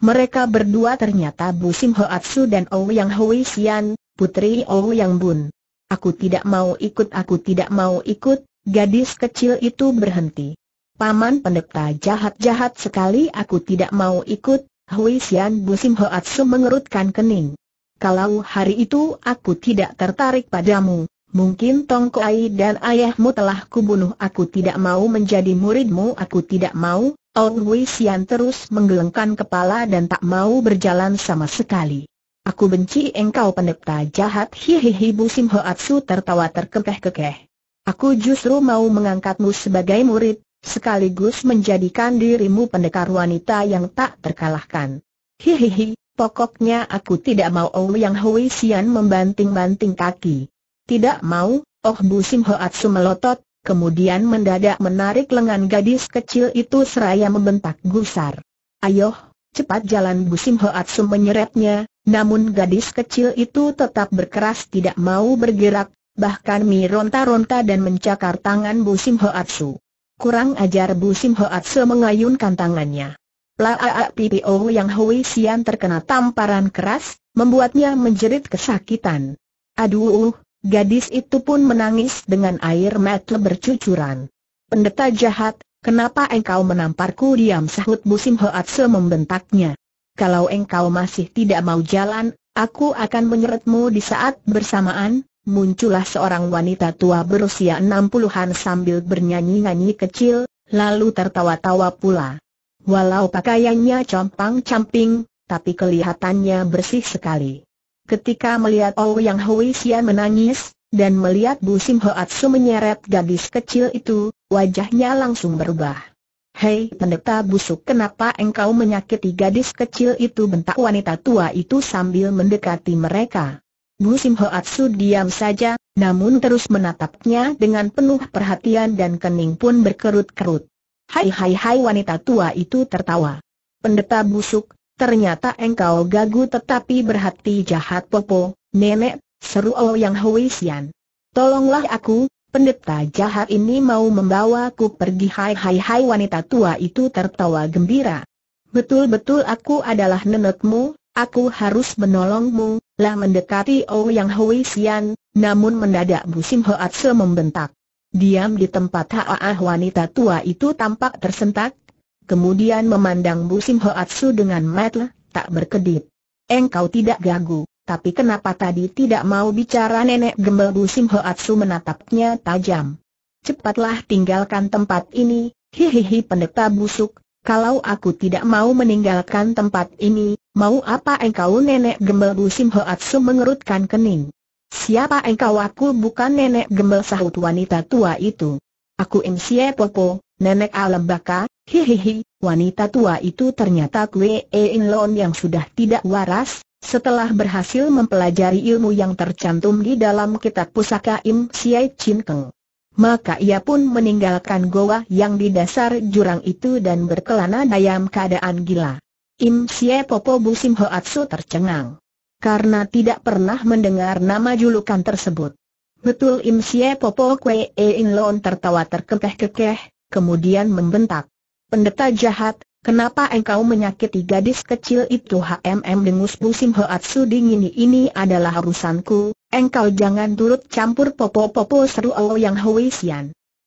S1: Mereka berdua ternyata Bu Sim Atsu dan Ouyang Hui Xian, putri Yang Bun. Aku tidak mau ikut, aku tidak mau ikut, gadis kecil itu berhenti. Paman pendeta jahat-jahat sekali aku tidak mau ikut, Hui Bu Sim Atsu mengerutkan kening. Kalau hari itu aku tidak tertarik padamu, Mungkin Kuai dan ayahmu telah kubunuh aku tidak mau menjadi muridmu aku tidak mau, Ong Wei Xian terus menggelengkan kepala dan tak mau berjalan sama sekali. Aku benci engkau pendeta jahat hihihi Bu Sim Hoatsu tertawa terkekeh-kekeh. Aku justru mau mengangkatmu sebagai murid, sekaligus menjadikan dirimu pendekar wanita yang tak terkalahkan. Hihihi, pokoknya aku tidak mau Ong Yang Hui Xian membanting-banting kaki. Tidak mau, Oh Bu Sim melotot, kemudian mendadak menarik lengan gadis kecil itu seraya membentak gusar. Ayoh, cepat jalan Bu Sim menyeretnya, namun gadis kecil itu tetap berkeras tidak mau bergerak, bahkan mironta-ronta dan mencakar tangan Bu Sim Kurang ajar Bu Sim mengayunkan tangannya. Laa PPO yang Hui Sian terkena tamparan keras, membuatnya menjerit kesakitan. Aduh, Gadis itu pun menangis dengan air mata bercucuran. Pendeta jahat, kenapa engkau menamparku diam sahut Busim Hoatse membentaknya. Kalau engkau masih tidak mau jalan, aku akan menyeretmu di saat bersamaan, muncullah seorang wanita tua berusia enam puluhan sambil bernyanyi-nyanyi kecil, lalu tertawa-tawa pula. Walau pakaiannya compang-camping, tapi kelihatannya bersih sekali. Ketika melihat oh yang Hui Xian menangis, dan melihat Bu Sim Hoat Su menyeret gadis kecil itu, wajahnya langsung berubah. Hei pendeta busuk kenapa engkau menyakiti gadis kecil itu bentak wanita tua itu sambil mendekati mereka. Bu Sim Hoat Su diam saja, namun terus menatapnya dengan penuh perhatian dan kening pun berkerut-kerut. Hai hai hai wanita tua itu tertawa. Pendeta busuk, ternyata engkau gagu tetapi berhati jahat Popo, nenek, seru Oh Yang Hui Tolonglah aku, pendeta jahat ini mau membawaku pergi hai hai hai wanita tua itu tertawa gembira. Betul-betul aku adalah nenekmu, aku harus menolongmu, lah mendekati Oh Yang Hui namun mendadak Busim Hoatse membentak. Diam di tempat Haah wanita tua itu tampak tersentak, kemudian memandang Busim Hoatsu dengan mata tak berkedip. Engkau tidak gagu, tapi kenapa tadi tidak mau bicara nenek gembel Busim Hoatsu menatapnya tajam. Cepatlah tinggalkan tempat ini, hihihi pendeta busuk, kalau aku tidak mau meninggalkan tempat ini, mau apa engkau nenek gembel Busim Hoatsu mengerutkan kening. Siapa engkau aku bukan nenek gembel sahut wanita tua itu. Aku Im Popo, nenek alam bakar, Hihihi, wanita tua itu ternyata Kwe In Lon yang sudah tidak waras, setelah berhasil mempelajari ilmu yang tercantum di dalam kitab pusaka Im Siai Chin Keng. Maka ia pun meninggalkan goa yang di dasar jurang itu dan berkelana dalam keadaan gila. Im Siai Popo Busim Hoatsu tercengang. Karena tidak pernah mendengar nama julukan tersebut. Betul Im Siai Popo Kwe In Lon tertawa terkekeh-kekeh, kemudian membentak. Pendeta jahat, kenapa engkau menyakiti gadis kecil itu? HMM dengus pusing Hoatsu dingin ini adalah urusanku, engkau jangan turut campur popo-popo seru Oh Yang Hui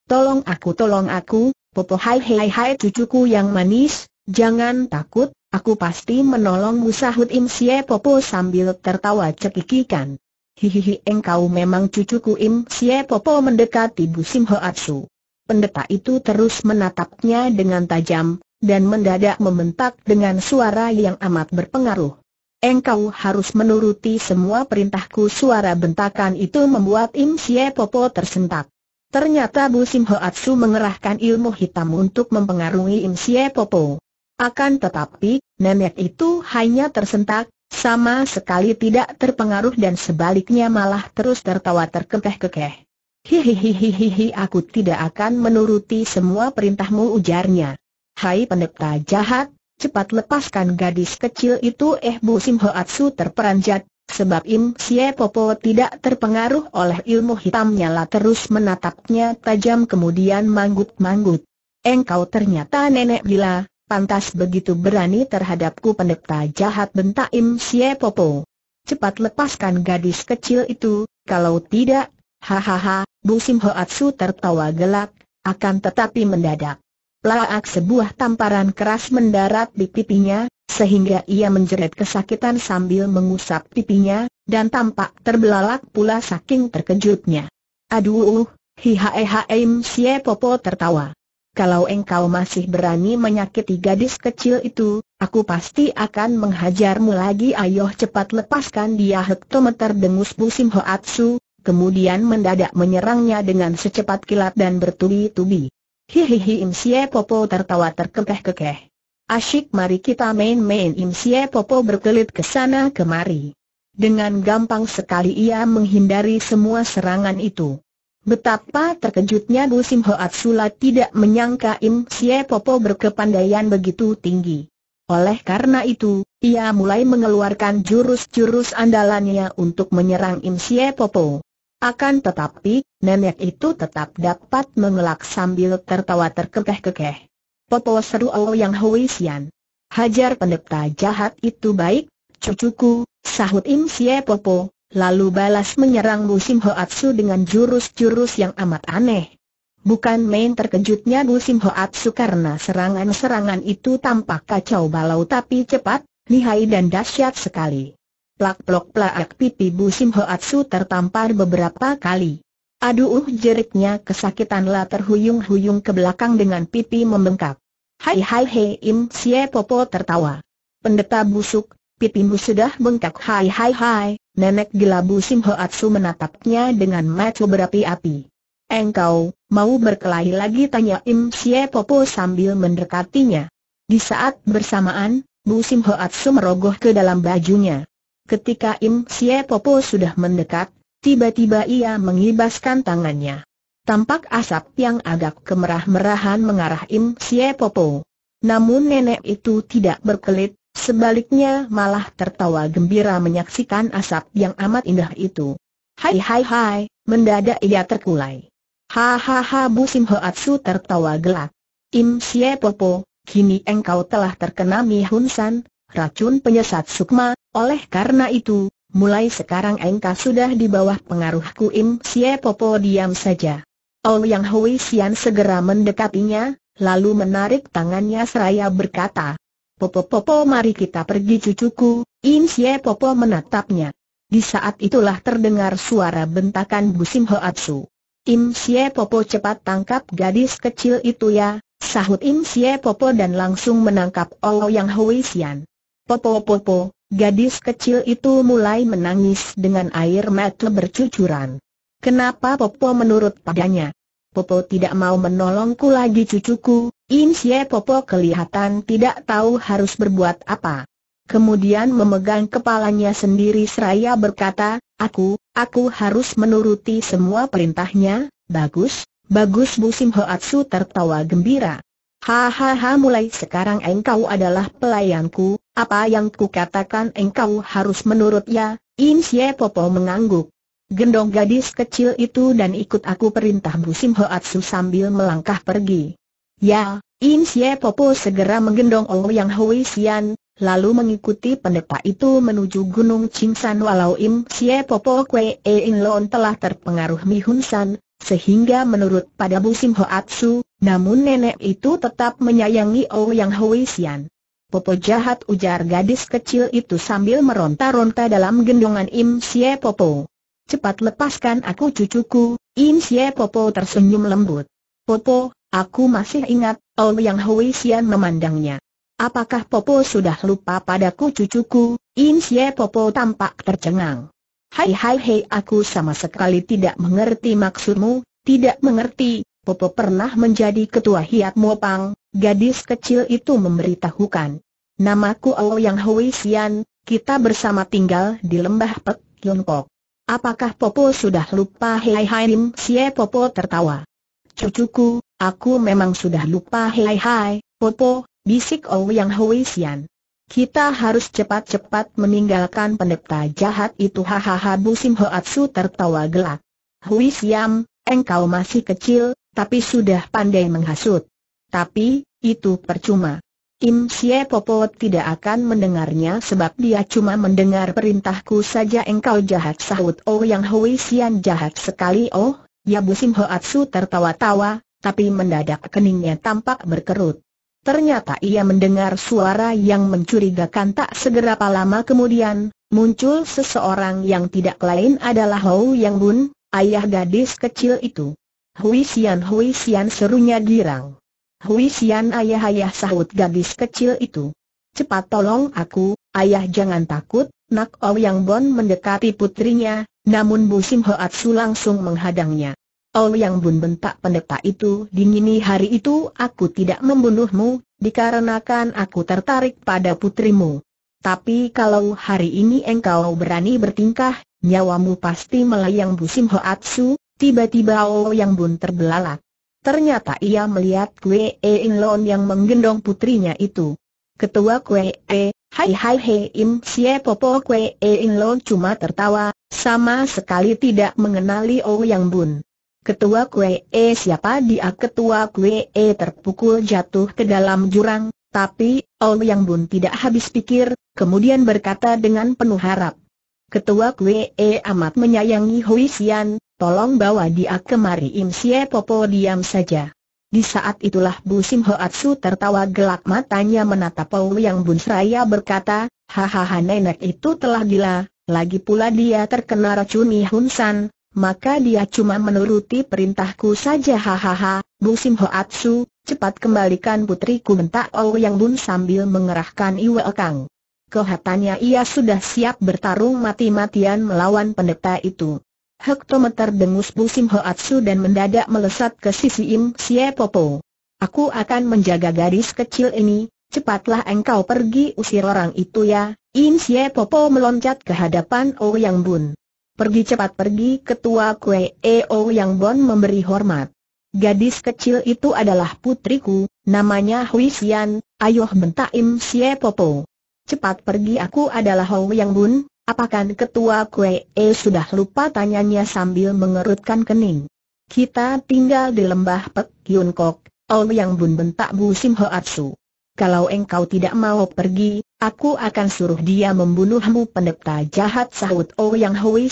S1: Tolong aku, tolong aku, Popo hai hai hai cucuku yang manis, jangan takut, aku pasti menolongmu sahut Im siye Popo sambil tertawa cekikikan. Hihihi engkau memang cucuku Im siye Popo mendekati Busim Hoatsu pendeta itu terus menatapnya dengan tajam, dan mendadak membentak dengan suara yang amat berpengaruh. Engkau harus menuruti semua perintahku suara bentakan itu membuat Im Sye Popo tersentak. Ternyata Bu Sim Hoatsu mengerahkan ilmu hitam untuk mempengaruhi Im Sye Popo. Akan tetapi, nenek itu hanya tersentak, sama sekali tidak terpengaruh dan sebaliknya malah terus tertawa terkekeh-kekeh. Hihihihihihi aku tidak akan menuruti semua perintahmu ujarnya. Hai pendeta jahat, cepat lepaskan gadis kecil itu eh Bu Sim Atsu terperanjat, sebab Im Sye Popo tidak terpengaruh oleh ilmu hitamnya lah terus menatapnya tajam kemudian manggut-manggut. Engkau ternyata nenek bila, pantas begitu berani terhadapku pendeta jahat bentak Im Sye Popo. Cepat lepaskan gadis kecil itu, kalau tidak Hahaha, Bung Sim Hoatsu tertawa gelak, akan tetapi mendadak. Laak sebuah tamparan keras mendarat di pipinya, sehingga ia menjerit kesakitan sambil mengusap pipinya, dan tampak terbelalak pula saking terkejutnya. Aduh, si sie popo tertawa. Kalau engkau masih berani menyakiti gadis kecil itu, aku pasti akan menghajarmu lagi. Ayoh cepat lepaskan dia hektometer dengus Busim Hoatsu, kemudian mendadak menyerangnya dengan secepat kilat dan bertubi-tubi. Hihihi Im Sie Popo tertawa terkekeh-kekeh. Asyik mari kita main-main Im Sie Popo berkelit ke sana kemari. Dengan gampang sekali ia menghindari semua serangan itu. Betapa terkejutnya Bu Sim Hoat Sula tidak menyangka Im Sie Popo berkepandaian begitu tinggi. Oleh karena itu, ia mulai mengeluarkan jurus-jurus andalannya untuk menyerang Im Sie Popo. Akan tetapi, nenek itu tetap dapat mengelak sambil tertawa terkekeh-kekeh. Popo seru Yang Hui Hajar pendeta jahat itu baik, cucuku, sahut Im Sie Popo, lalu balas menyerang Musim Hoatsu dengan jurus-jurus yang amat aneh. Bukan main terkejutnya Musim Hoatsu karena serangan-serangan itu tampak kacau balau tapi cepat, lihai dan dahsyat sekali plak plak plak pipi Bu Sim Atsu tertampar beberapa kali. Aduh jeriknya kesakitanlah terhuyung-huyung ke belakang dengan pipi membengkak. Hai hai hei Im Sia Popo tertawa. Pendeta busuk, pipimu sudah bengkak hai hai hai. Nenek gila Bu Sim Atsu menatapnya dengan mata berapi-api. Engkau, mau berkelahi lagi tanya Im Sia Popo sambil mendekatinya. Di saat bersamaan, Bu Sim Atsu merogoh ke dalam bajunya. Ketika Im Sie Popo sudah mendekat, tiba-tiba ia mengibaskan tangannya. Tampak asap yang agak kemerah-merahan mengarah Im Sie Popo. Namun nenek itu tidak berkelit, sebaliknya malah tertawa gembira menyaksikan asap yang amat indah itu. Hai hai hai, mendadak ia terkulai. Hahaha Bu Simhoatsu tertawa gelak. Im Sie Popo, kini engkau telah terkena Mi Hun San, racun penyesat sukma, oleh karena itu, mulai sekarang engkau sudah di bawah pengaruhku Im Sie Popo diam saja. Ol Yang Hui Sian segera mendekatinya, lalu menarik tangannya seraya berkata, Popo Popo mari kita pergi cucuku, Im Sie Popo menatapnya. Di saat itulah terdengar suara bentakan Busim Atsu. Im Sie Popo cepat tangkap gadis kecil itu ya, sahut Im Sie Popo dan langsung menangkap Olo Yang Hui Sian. Popo Popo, Gadis kecil itu mulai menangis dengan air mata bercucuran. Kenapa Popo menurut padanya? Popo tidak mau menolongku lagi cucuku, Insya Popo kelihatan tidak tahu harus berbuat apa. Kemudian memegang kepalanya sendiri seraya berkata, aku, aku harus menuruti semua perintahnya, bagus, bagus Bu Sim Hoatsu tertawa gembira. Hahaha mulai sekarang engkau adalah pelayanku, apa yang kukatakan engkau harus menurut ya, Im Sye Popo mengangguk. Gendong gadis kecil itu dan ikut aku perintah Bu Sim Hoatsu sambil melangkah pergi. Ya, Im Sye Popo segera menggendong Yang Hui Sian, lalu mengikuti pendeta itu menuju Gunung Cingsan walau Im Sye Popo Kwe e In Lon telah terpengaruh Mi Hun San, sehingga menurut pada Bu Sim Hoatsu, namun nenek itu tetap menyayangi Yang Hui Sian. Popo jahat ujar gadis kecil itu sambil meronta-ronta dalam gendongan Im Sye Popo. Cepat lepaskan aku cucuku, Im Sye Popo tersenyum lembut. Popo, aku masih ingat, Ol Yang Hui Sian memandangnya. Apakah Popo sudah lupa padaku cucuku, Im Sye Popo tampak tercengang. Hai hai hai aku sama sekali tidak mengerti maksudmu, tidak mengerti, Popo pernah menjadi ketua Hiat Mopang, gadis kecil itu memberitahukan. Namaku Ouyang Hui Xian, kita bersama tinggal di lembah Pek Yun Kok. Apakah Popo sudah lupa Hei Hai Lim Xie Popo tertawa. Cucuku, aku memang sudah lupa Hei Hai, Popo, bisik Ouyang Hui Xian. Kita harus cepat-cepat meninggalkan pendeta jahat itu hahaha Bu Ho Hoatsu tertawa gelak. Hui engkau masih kecil, tapi sudah pandai menghasut. Tapi, itu percuma. Im Sye Popot tidak akan mendengarnya sebab dia cuma mendengar perintahku saja engkau jahat sahut Oh Yang Hui Sian jahat sekali oh, ya Busim Hoatsu tertawa-tawa, tapi mendadak keningnya tampak berkerut. Ternyata ia mendengar suara yang mencurigakan tak segera lama kemudian, muncul seseorang yang tidak lain adalah Hou Yang Bun, ayah gadis kecil itu. Hui Sian Hui Sian serunya girang. Hui Xian ayah-ayah sahut gadis kecil itu. Cepat tolong aku, ayah jangan takut, Nak Ouyang Bon mendekati putrinya, namun Bu Sim Hoatsu langsung menghadangnya. Ouyang Yang Bun bentak pendeta itu, dingini hari itu aku tidak membunuhmu, dikarenakan aku tertarik pada putrimu. Tapi kalau hari ini engkau berani bertingkah, nyawamu pasti melayang Bu Sim Hoatsu, tiba-tiba Ouyang Yang Bun terbelalak. Ternyata ia melihat Kue e Lon yang menggendong putrinya itu. Ketua Kue E, hai hai hei im sie popo Kue e Lon cuma tertawa, sama sekali tidak mengenali Oh Yang Bun. Ketua Kue E siapa dia ketua Kue E terpukul jatuh ke dalam jurang, tapi Oh Yang Bun tidak habis pikir, kemudian berkata dengan penuh harap. Ketua Kue E amat menyayangi Hui Xian, tolong bawa dia kemari Im Sie Popo diam saja. Di saat itulah Bu Sim Hoatsu tertawa gelak matanya menatap pau yang Bun Seraya berkata, hahaha nenek itu telah gila, lagi pula dia terkena racuni Hunsan, maka dia cuma menuruti perintahku saja hahaha, Bu Sim Hoatsu, cepat kembalikan putriku bentak pau Yang Bun sambil mengerahkan Iwe Kang. Kehatannya ia sudah siap bertarung mati-matian melawan pendeta itu hektometer dengus busim Hoatsu dan mendadak melesat ke sisi Im Sie Popo. Aku akan menjaga garis kecil ini, cepatlah engkau pergi usir orang itu ya, Im Sie Popo meloncat ke hadapan Ouyang Bun. Pergi cepat pergi ketua kue e Yang Bun memberi hormat. Gadis kecil itu adalah putriku, namanya Hui Xian, ayuh bentak Im Sie Popo. Cepat pergi aku adalah Ouyang Bun, Apakah ketua kue e sudah lupa tanyanya sambil mengerutkan kening. Kita tinggal di lembah Pek Yun Kok, Ol Yang Bun bentak Bu Sim Atsu. Kalau engkau tidak mau pergi, aku akan suruh dia membunuhmu pendeta jahat sahut Oh Yang Hui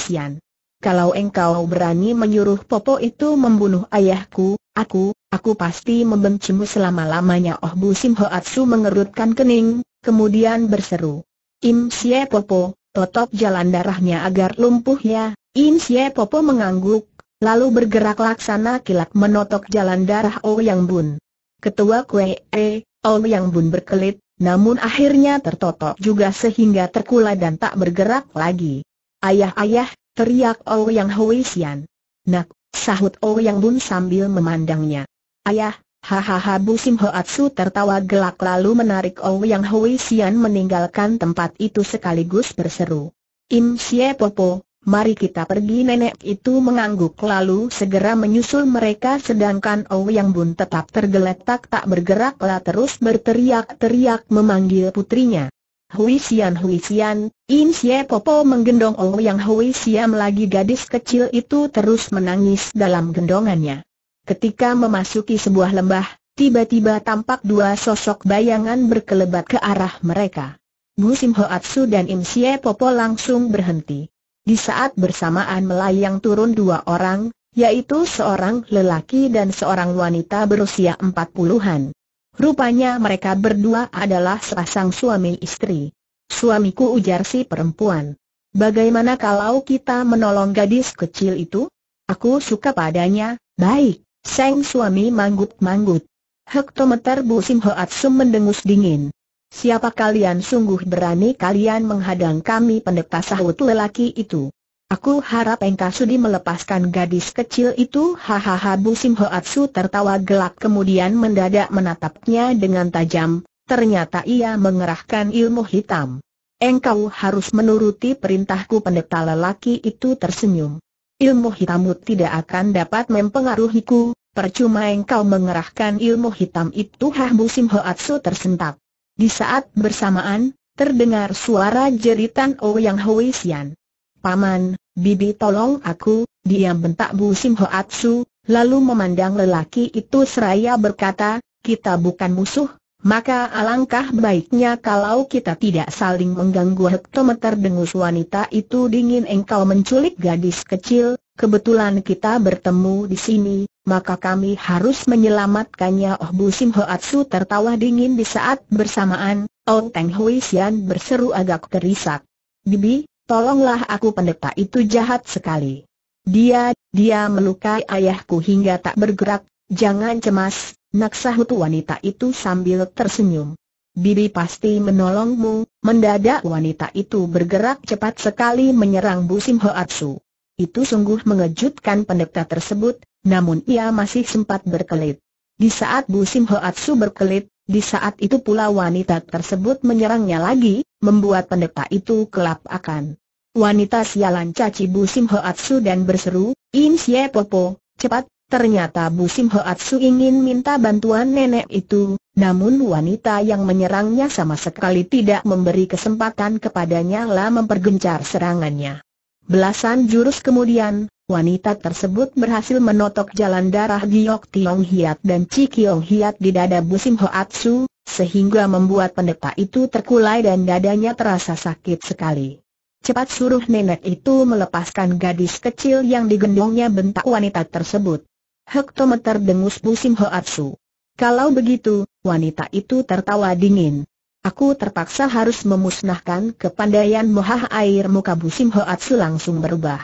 S1: Kalau engkau berani menyuruh Popo itu membunuh ayahku, aku, aku pasti membencimu selama-lamanya Oh Bu Sim Atsu mengerutkan kening, kemudian berseru. Im Sia Popo, Totok jalan darahnya agar lumpuh ya, In Sye Popo mengangguk, lalu bergerak laksana kilat menotok jalan darah Ouyang Bun. Ketua Kue E, Ouyang Bun berkelit, namun akhirnya tertotok juga sehingga terkula dan tak bergerak lagi. Ayah-ayah, teriak Ouyang Hui Xian. Nak, sahut Ouyang Bun sambil memandangnya. Ayah, Hahaha Bu Sim Hoatsu tertawa gelak lalu menarik Ouyang Hui Sian meninggalkan tempat itu sekaligus berseru. Im Xie Popo, mari kita pergi nenek itu mengangguk lalu segera menyusul mereka sedangkan Ouyang Bun tetap tergeletak tak bergerak bergeraklah terus berteriak-teriak memanggil putrinya. Hui Xian Hui Xian, Im Xie Popo menggendong Ouyang Hui Xian lagi gadis kecil itu terus menangis dalam gendongannya. Ketika memasuki sebuah lembah, tiba-tiba tampak dua sosok bayangan berkelebat ke arah mereka. Bu Simho dan Im Sie Popo langsung berhenti. Di saat bersamaan melayang turun dua orang, yaitu seorang lelaki dan seorang wanita berusia empat puluhan. Rupanya mereka berdua adalah sepasang suami istri. Suamiku ujar si perempuan. Bagaimana kalau kita menolong gadis kecil itu? Aku suka padanya, baik. Sang suami manggut-manggut. Hektometer Bu Sim Hoat Sum mendengus dingin. Siapa kalian sungguh berani kalian menghadang kami pendeta sahut lelaki itu. Aku harap engkau sudi melepaskan gadis kecil itu hahaha Bu Sim Hoat Su tertawa gelak kemudian mendadak menatapnya dengan tajam, ternyata ia mengerahkan ilmu hitam. Engkau harus menuruti perintahku pendeta lelaki itu tersenyum ilmu hitammu tidak akan dapat mempengaruhiku, percuma engkau mengerahkan ilmu hitam itu Hah musim Hoatsu tersentak. Di saat bersamaan, terdengar suara jeritan Ouyang oh Huisian. Paman, bibi tolong aku, dia bentak musim Hoatsu, lalu memandang lelaki itu seraya berkata, kita bukan musuh, maka alangkah baiknya kalau kita tidak saling mengganggu hektometer dengus wanita itu dingin engkau menculik gadis kecil, kebetulan kita bertemu di sini, maka kami harus menyelamatkannya Oh Bu Sim Hoatsu tertawa dingin di saat bersamaan, Oh Teng Hui Xian berseru agak terisak. Bibi, tolonglah aku pendeta itu jahat sekali. Dia, dia melukai ayahku hingga tak bergerak, jangan cemas, Nak sahut wanita itu sambil tersenyum. Bibi pasti menolongmu, mendadak wanita itu bergerak cepat sekali menyerang Busim Hoatsu. Itu sungguh mengejutkan pendeta tersebut, namun ia masih sempat berkelit. Di saat Busim Hoatsu berkelit, di saat itu pula wanita tersebut menyerangnya lagi, membuat pendeta itu kelap akan. Wanita sialan caci Busim Hoatsu dan berseru, In Popo, cepat, Ternyata Bu Busim Hoatsu ingin minta bantuan nenek itu, namun wanita yang menyerangnya sama sekali tidak memberi kesempatan kepadanya lah mempergencar serangannya. Belasan jurus kemudian, wanita tersebut berhasil menotok jalan darah Giok Tiong Hiat dan Chi Kiong Hiat di dada Bu Busim Hoatsu, sehingga membuat pendeta itu terkulai dan dadanya terasa sakit sekali. Cepat suruh nenek itu melepaskan gadis kecil yang digendongnya bentak wanita tersebut. Hektometer dengus Busim Hoatsu. Kalau begitu, wanita itu tertawa dingin. Aku terpaksa harus memusnahkan kepandaian mohah air muka Busim Hoatsu langsung berubah.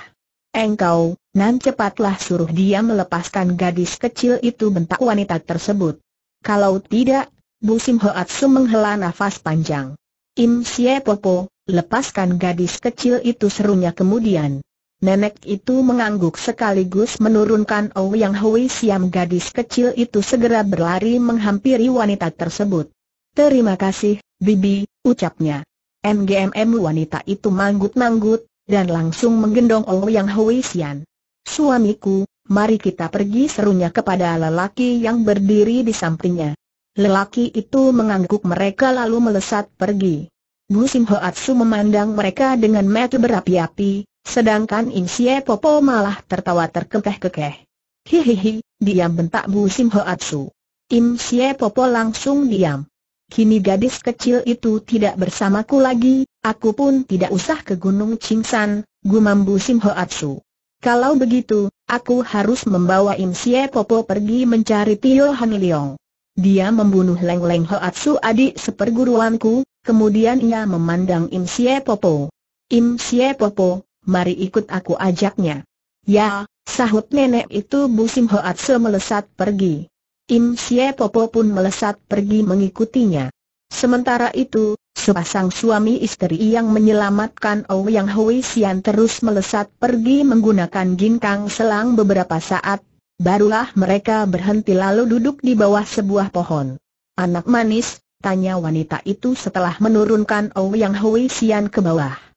S1: Engkau, nan cepatlah suruh dia melepaskan gadis kecil itu bentak wanita tersebut. Kalau tidak, Busim Hoatsu menghela nafas panjang. Im Sye Popo, lepaskan gadis kecil itu serunya kemudian. Nenek itu mengangguk sekaligus menurunkan Ouyang Hui Siam gadis kecil itu segera berlari menghampiri wanita tersebut. Terima kasih, Bibi, ucapnya. MGMM wanita itu manggut-manggut, dan langsung menggendong Ouyang Hui Sian. Suamiku, mari kita pergi serunya kepada lelaki yang berdiri di sampingnya. Lelaki itu mengangguk mereka lalu melesat pergi. Bu Sim Hoatsu memandang mereka dengan mata berapi-api, Sedangkan Im Sie Popo malah tertawa terkekeh-kekeh. Hihihi, diam bentak Bu Sim Hoatsu. Im Sie Popo langsung diam. Kini gadis kecil itu tidak bersamaku lagi, aku pun tidak usah ke Gunung Chingsan, gumam Bu Sim Hoatsu. Kalau begitu, aku harus membawa Im Sie Popo pergi mencari Tio Han Leong. Dia membunuh Leng Leng Hoatsu adik seperguruanku, kemudian ia memandang Im Sie Popo. Im Sie Popo, mari ikut aku ajaknya. Ya, ah. sahut nenek itu Hoat Se melesat pergi. Im Sye Popo pun melesat pergi mengikutinya. Sementara itu, sepasang suami istri yang menyelamatkan Ouyang Hui Sian terus melesat pergi menggunakan ginkang selang beberapa saat, barulah mereka berhenti lalu duduk di bawah sebuah pohon. Anak manis, tanya wanita itu setelah menurunkan Ouyang Hui Sian ke bawah.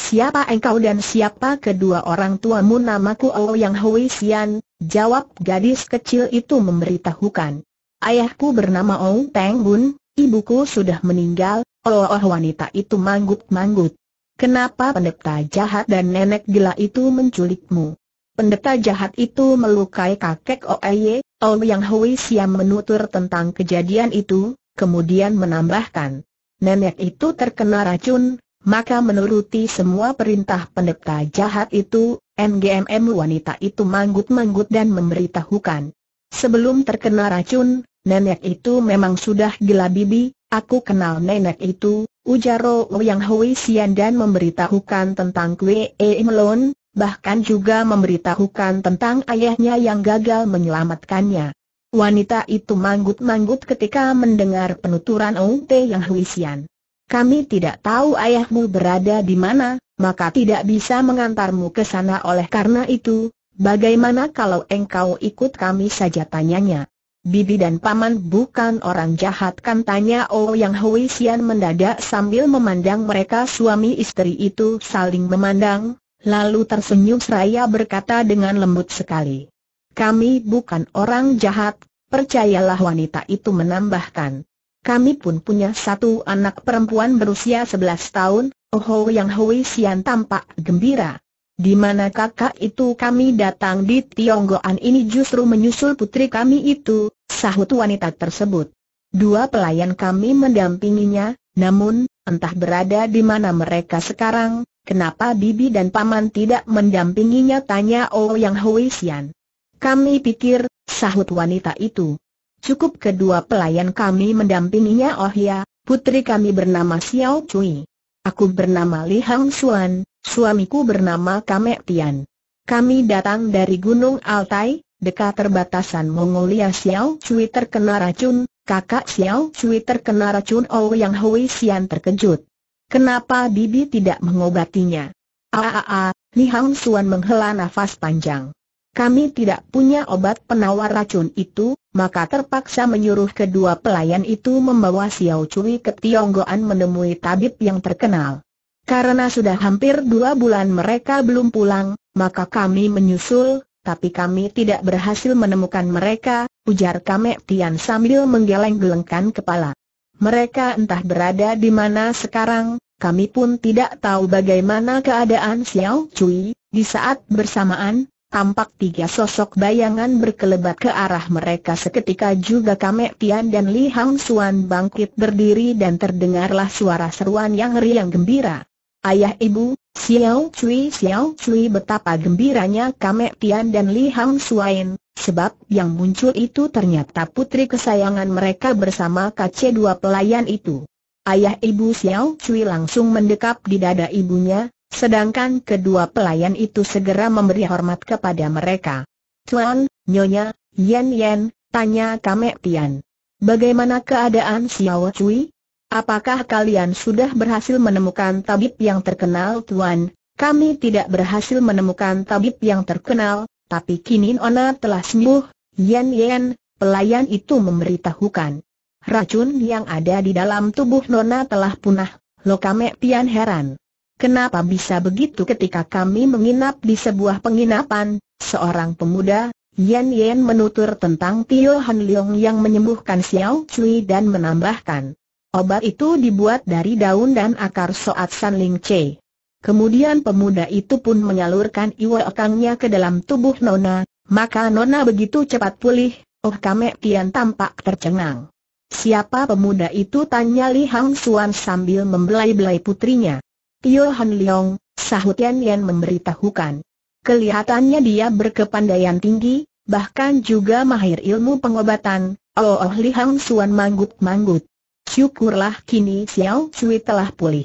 S1: Siapa engkau dan siapa kedua orang tuamu namaku oh Yang Hui Sian, jawab gadis kecil itu memberitahukan. Ayahku bernama Ao oh Peng Bun, ibuku sudah meninggal, oh, oh, wanita itu manggut-manggut. Kenapa pendeta jahat dan nenek gila itu menculikmu? Pendeta jahat itu melukai kakek Oeye, Yang Hui Sian menutur tentang kejadian itu, kemudian menambahkan. Nenek itu terkena racun, maka menuruti semua perintah pendeta jahat itu, NGMm wanita itu manggut-manggut dan memberitahukan. Sebelum terkena racun, nenek itu memang sudah gila bibi, aku kenal nenek itu, ujar ujaro Yang Hui Sian dan memberitahukan tentang Kwe E Melon, bahkan juga memberitahukan tentang ayahnya yang gagal menyelamatkannya. Wanita itu manggut-manggut ketika mendengar penuturan Ong Te Yang Hui Sian. Kami tidak tahu ayahmu berada di mana, maka tidak bisa mengantarmu ke sana oleh karena itu, bagaimana kalau engkau ikut kami saja tanyanya. Bibi dan paman bukan orang jahat kan tanya Oh Yang Hui Xian mendadak sambil memandang mereka suami istri itu saling memandang, lalu tersenyum seraya berkata dengan lembut sekali. Kami bukan orang jahat, percayalah wanita itu menambahkan. Kami pun punya satu anak perempuan berusia 11 tahun, Oho Yang Hui Sian tampak gembira. Di mana kakak itu kami datang di Tionggoan ini justru menyusul putri kami itu, sahut wanita tersebut. Dua pelayan kami mendampinginya, namun, entah berada di mana mereka sekarang, Kenapa Bibi dan Paman tidak mendampinginya tanya Oh Yang Hui Sian. Kami pikir, sahut wanita itu, Cukup kedua pelayan kami mendampinginya oh ya, putri kami bernama Xiao Cui. Aku bernama Li Hang Xuan, suamiku bernama Kamek Tian. Kami datang dari Gunung Altai, dekat terbatasan Mongolia Xiao Cui terkena racun, kakak Xiao Cui terkena racun Oh Yang Hui Xian terkejut. Kenapa Bibi tidak mengobatinya? Aaaa, Li Hang Xuan menghela nafas panjang. Kami tidak punya obat penawar racun itu, maka terpaksa menyuruh kedua pelayan itu membawa Xiao Cui ke Tionggoan menemui tabib yang terkenal. Karena sudah hampir dua bulan mereka belum pulang, maka kami menyusul, tapi kami tidak berhasil menemukan mereka, ujar Kamek Tian sambil menggeleng-gelengkan kepala. Mereka entah berada di mana sekarang, kami pun tidak tahu bagaimana keadaan Xiao Cui. Di saat bersamaan, tampak tiga sosok bayangan berkelebat ke arah mereka seketika juga Kame Tian dan Li Hang Suan bangkit berdiri dan terdengarlah suara seruan yang riang gembira. Ayah ibu, Xiao Cui Xiao Cui betapa gembiranya Kame Tian dan Li Hang Suan, sebab yang muncul itu ternyata putri kesayangan mereka bersama KC dua pelayan itu. Ayah ibu Xiao Cui langsung mendekap di dada ibunya, Sedangkan kedua pelayan itu segera memberi hormat kepada mereka. Tuan, Nyonya, Yen Yen, tanya Kamek Tian. Bagaimana keadaan Xiao Cui? Apakah kalian sudah berhasil menemukan tabib yang terkenal Tuan? Kami tidak berhasil menemukan tabib yang terkenal, tapi kini Nona telah sembuh, Yen Yen, pelayan itu memberitahukan. Racun yang ada di dalam tubuh Nona telah punah, Kamek Tian heran. Kenapa bisa begitu ketika kami menginap di sebuah penginapan, seorang pemuda, Yan Yan menutur tentang Tio Han Leong yang menyembuhkan Xiao Cui dan menambahkan. Obat itu dibuat dari daun dan akar soat San Ling Che. Kemudian pemuda itu pun menyalurkan iwa okangnya ke dalam tubuh Nona, maka Nona begitu cepat pulih, Oh Kamek Tian tampak tercengang. Siapa pemuda itu tanya Li Hang Suan sambil membelai-belai putrinya. Tio Han Leong, sahut Yan Yan memberitahukan. Kelihatannya dia berkepandaian tinggi, bahkan juga mahir ilmu pengobatan, oh, oh Li Hang Suan manggut-manggut. Syukurlah kini Xiao Cui telah pulih.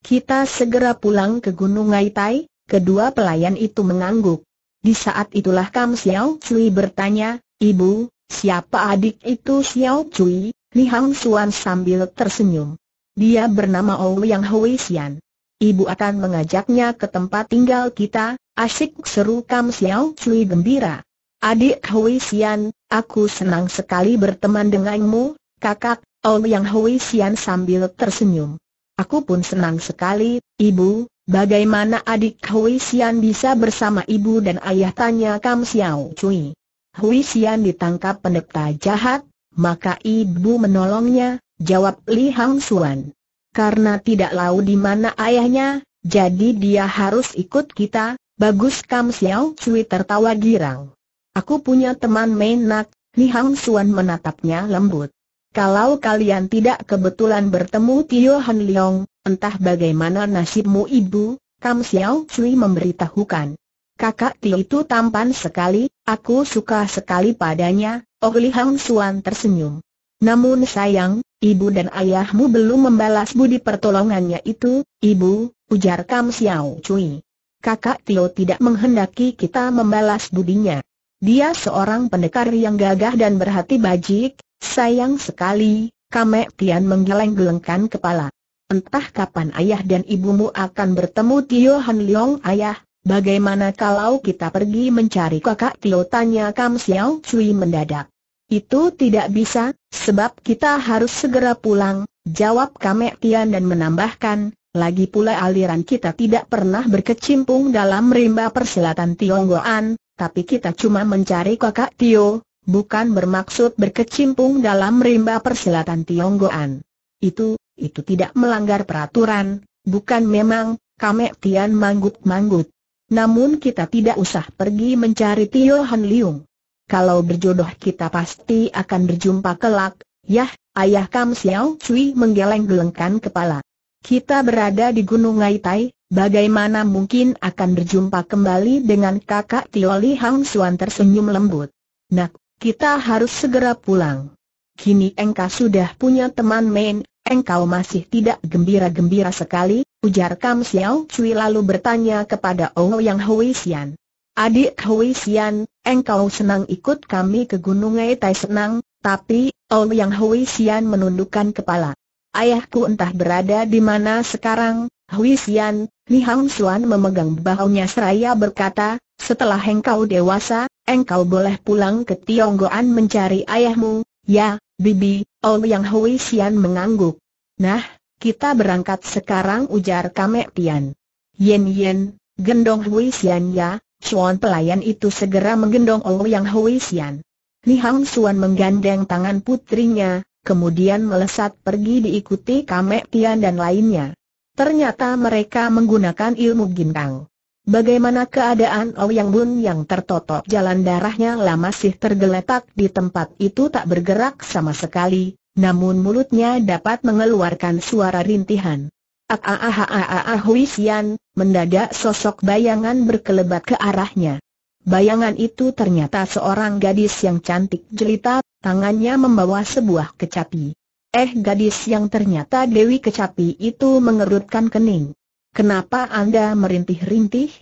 S1: Kita segera pulang ke Gunung Ngaitai, kedua pelayan itu mengangguk. Di saat itulah Kam Xiao Cui bertanya, Ibu, siapa adik itu Xiao Cui? Li Hang Suan sambil tersenyum. Dia bernama Ouyang Hui Xian ibu akan mengajaknya ke tempat tinggal kita, asyik seru Kam Xiao Cui gembira. Adik Hui Xian, aku senang sekali berteman denganmu, kakak, Oh Yang Hui Xian sambil tersenyum. Aku pun senang sekali, ibu, bagaimana adik Hui Xian bisa bersama ibu dan ayah tanya Kam Xiao Cui. Hui Xian ditangkap penepta jahat, maka ibu menolongnya, jawab Li Hang Suan karena tidak tahu di mana ayahnya, jadi dia harus ikut kita, bagus Kam Xiao Cui tertawa girang. Aku punya teman menak, Li Hang Suan menatapnya lembut. Kalau kalian tidak kebetulan bertemu Tio Han Leong, entah bagaimana nasibmu ibu, Kam Xiao Cui memberitahukan. Kakak Tio itu tampan sekali, aku suka sekali padanya, Oh Li Hang Suan tersenyum. Namun sayang, ibu dan ayahmu belum membalas budi pertolongannya itu, ibu, ujar Kam Xiao Cui. Kakak Tio tidak menghendaki kita membalas budinya. Dia seorang pendekar yang gagah dan berhati bajik, sayang sekali, Kamek Tian menggeleng-gelengkan kepala. Entah kapan ayah dan ibumu akan bertemu Tio Han Leong ayah, bagaimana kalau kita pergi mencari kakak Tio tanya Kam Xiao Cui mendadak. Itu tidak bisa, sebab kita harus segera pulang, jawab Kamek Tian dan menambahkan, lagi pula aliran kita tidak pernah berkecimpung dalam rimba perselatan Tionggoan, tapi kita cuma mencari kakak Tio, bukan bermaksud berkecimpung dalam rimba perselatan Tionggoan. Itu, itu tidak melanggar peraturan, bukan memang, Kamek Tian manggut-manggut. Namun kita tidak usah pergi mencari Tio Han Liung. Kalau berjodoh kita pasti akan berjumpa kelak, yah, ayah Kam Xiao Cui menggeleng-gelengkan kepala. Kita berada di Gunung Ngaitai, bagaimana mungkin akan berjumpa kembali dengan kakak Tio Li Hang Suan tersenyum lembut. Nak, kita harus segera pulang. Kini engkau sudah punya teman main, engkau masih tidak gembira-gembira sekali, ujar Kam Xiao Cui lalu bertanya kepada Ong Yang Hui Xian. Adik Hui Sian, engkau senang ikut kami ke Gunung Tai senang, tapi, Ouyang Hui Sian menundukkan kepala. Ayahku entah berada di mana sekarang, Hui Sian, Li Hang Suan memegang bahunya seraya berkata, setelah engkau dewasa, engkau boleh pulang ke Tionggoan mencari ayahmu, ya, Bibi, Ouyang Hui Sian mengangguk. Nah, kita berangkat sekarang ujar Kamek Tian. Yen Yen, gendong Hui Sian ya, Chuan pelayan itu segera menggendong Yang Hui Xian. Li Hang Suan menggandeng tangan putrinya, kemudian melesat pergi diikuti Kamek Tian dan lainnya. Ternyata mereka menggunakan ilmu gintang. Bagaimana keadaan yang Bun yang tertotok jalan darahnya lama masih tergeletak di tempat itu tak bergerak sama sekali, namun mulutnya dapat mengeluarkan suara rintihan. Ah Huisian, mendadak sosok bayangan berkelebat ke arahnya. Bayangan itu ternyata seorang gadis yang cantik jelita, tangannya membawa sebuah kecapi. Eh gadis yang ternyata Dewi Kecapi itu mengerutkan kening. Kenapa Anda merintih-rintih?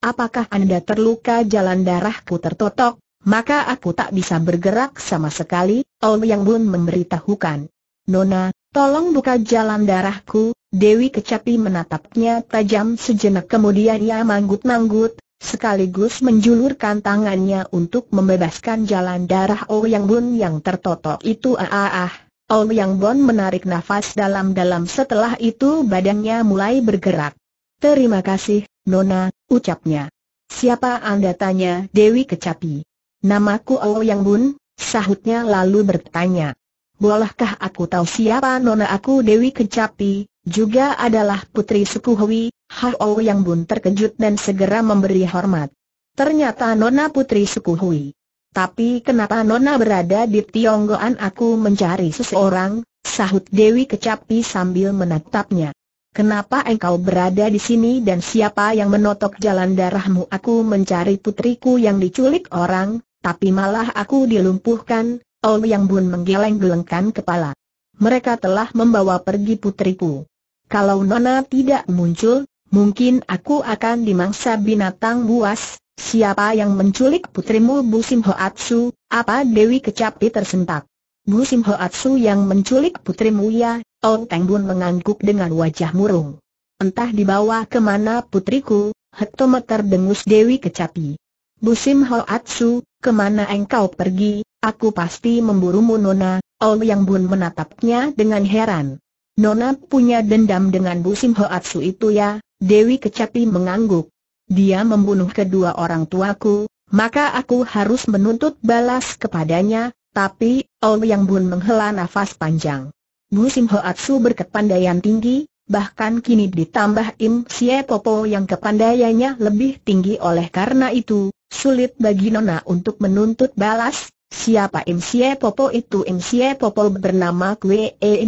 S1: Apakah Anda terluka jalan darahku tertotok, maka aku tak bisa bergerak sama sekali, Ol Yang Bun memberitahukan. Nona, tolong buka jalan darahku, Dewi Kecapi menatapnya tajam sejenak kemudian ia manggut-manggut, sekaligus menjulurkan tangannya untuk membebaskan jalan darah Ouyang oh Bun yang tertotok itu ah ah ah. Ouyang oh Bun menarik nafas dalam-dalam setelah itu badannya mulai bergerak. Terima kasih, Nona, ucapnya. Siapa Anda tanya Dewi Kecapi? Namaku Ouyang oh Bun, sahutnya lalu bertanya. Bolehkah aku tahu siapa Nona aku Dewi Kecapi, juga adalah putri suku Hui, Hao Yang Bun terkejut dan segera memberi hormat. Ternyata Nona putri suku Hui. Tapi kenapa Nona berada di Tionggoan aku mencari seseorang, sahut Dewi Kecapi sambil menatapnya. Kenapa engkau berada di sini dan siapa yang menotok jalan darahmu aku mencari putriku yang diculik orang, tapi malah aku dilumpuhkan, Ol Yang Bun menggeleng-gelengkan kepala. Mereka telah membawa pergi putriku. Kalau Nona tidak muncul, mungkin aku akan dimangsa binatang buas. Siapa yang menculik putrimu Bu Sim Atsu, Apa Dewi Kecapi tersentak? Bu Sim Hoatsu yang menculik putrimu ya? Ong Teng Bun mengangguk dengan wajah murung. Entah dibawa kemana putriku, hektometer dengus Dewi Kecapi. Bu Sim Hoatsu, kemana engkau pergi? Aku pasti memburumu Nona. Ong Yang Bun menatapnya dengan heran. Nona punya dendam dengan Busim Hoatsu itu ya, Dewi Kecapi mengangguk. Dia membunuh kedua orang tuaku, maka aku harus menuntut balas kepadanya, tapi, oh yang Bun menghela nafas panjang. Bu Sim Hoatsu berkepandaian tinggi, bahkan kini ditambah Im Xie Popo yang kepandaiannya lebih tinggi oleh karena itu, sulit bagi Nona untuk menuntut balas, siapa Im Xie Popo itu Im Xie Popo bernama Kwe E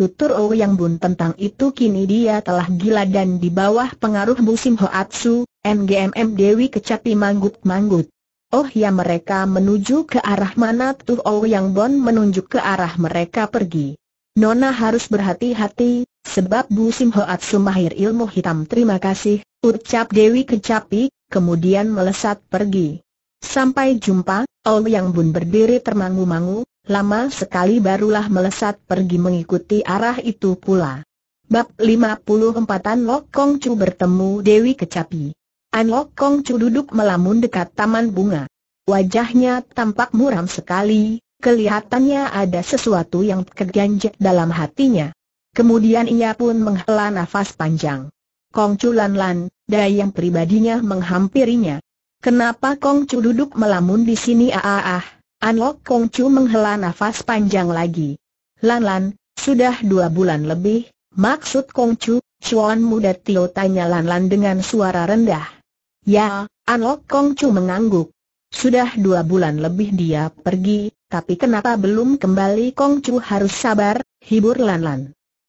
S1: Tutur Yang Bun tentang itu kini dia telah gila dan di bawah pengaruh Bu musim Hoatsu, MGMM Dewi Kecapi manggut-manggut. Oh ya mereka menuju ke arah mana Tutur Yang Bun menunjuk ke arah mereka pergi. Nona harus berhati-hati, sebab Bu Sim Hoatsu mahir ilmu hitam terima kasih, ucap Dewi Kecapi, kemudian melesat pergi. Sampai jumpa, Yang Bun berdiri termangu-mangu, Lama sekali barulah melesat pergi mengikuti arah itu pula. Bab 54 An Lok Kong Chu bertemu Dewi Kecapi. An Lok Kong Chu duduk melamun dekat taman bunga. Wajahnya tampak muram sekali, kelihatannya ada sesuatu yang keganjek dalam hatinya. Kemudian ia pun menghela nafas panjang. Kong Chu Lan Lan, daya pribadinya menghampirinya. Kenapa Kong Chu duduk melamun di sini Aaah! ah? ah, ah. Anok Kong Chu menghela nafas panjang lagi. Lan Lan, sudah dua bulan lebih, maksud Kong Chu, Chuan muda Tio tanya Lan Lan dengan suara rendah. Ya, Anok Kong Chu mengangguk. Sudah dua bulan lebih dia pergi, tapi kenapa belum kembali Kong Chu harus sabar, hibur Lan Lan.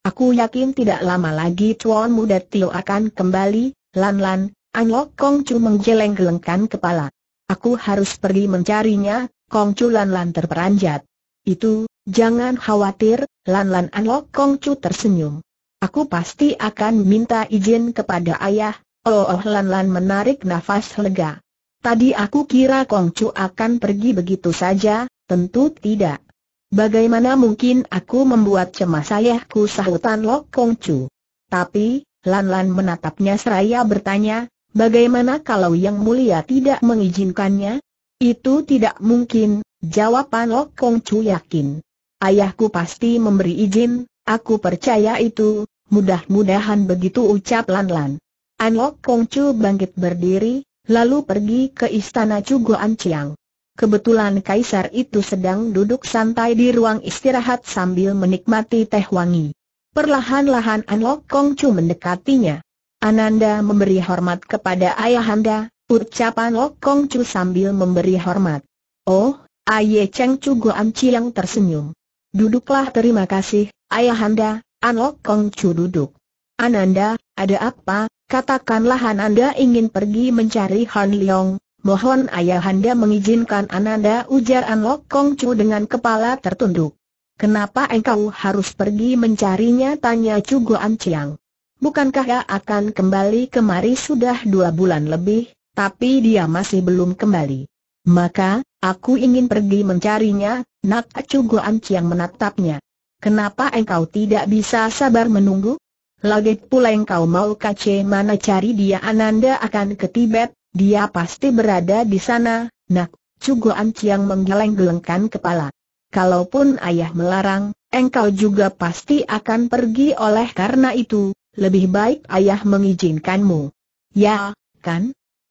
S1: Aku yakin tidak lama lagi Chuan muda Tio akan kembali, Lan Lan, Anok Kong Chu menggeleng-gelengkan kepala. Aku harus pergi mencarinya, Kong Chu Lan Lan terperanjat. Itu, jangan khawatir, Lan Lan Anlok Kong Chu tersenyum. Aku pasti akan minta izin kepada ayah, oh, oh Lan Lan menarik nafas lega. Tadi aku kira Kong Chu akan pergi begitu saja, tentu tidak. Bagaimana mungkin aku membuat cemas ayahku sahutan Lok Kong Chu? Tapi, Lan Lan menatapnya seraya bertanya, bagaimana kalau yang mulia tidak mengizinkannya? Itu tidak mungkin, jawaban Lok Kong Chu yakin. Ayahku pasti memberi izin, aku percaya itu, mudah-mudahan begitu ucap Lan Lan. An Lok Kong Chu bangkit berdiri, lalu pergi ke istana An Chiang. Kebetulan kaisar itu sedang duduk santai di ruang istirahat sambil menikmati teh wangi. Perlahan-lahan An Lok Kong Chu mendekatinya. Ananda memberi hormat kepada ayahanda, Ucapan Lok Kong Chu sambil memberi hormat. Oh, Aye Cheng Chu Goan Chiang tersenyum. Duduklah terima kasih, Ayahanda, An Lok Kong Chu duduk. Ananda, ada apa? Katakanlah Ananda ingin pergi mencari Han Leong. Mohon Ayahanda mengizinkan Ananda ujar An Lok Kong Chu dengan kepala tertunduk. Kenapa engkau harus pergi mencarinya tanya Chu Goan Chiang. Bukankah ia akan kembali kemari sudah dua bulan lebih? tapi dia masih belum kembali. Maka, aku ingin pergi mencarinya, Nak Goan Ciang menatapnya. Kenapa engkau tidak bisa sabar menunggu? Lagi pula engkau mau kace mana cari dia Ananda akan ke Tibet, dia pasti berada di sana, Nak. Cuguan Ciang menggeleng-gelengkan kepala. Kalaupun ayah melarang, engkau juga pasti akan pergi oleh karena itu, lebih baik ayah mengizinkanmu. Ya, kan?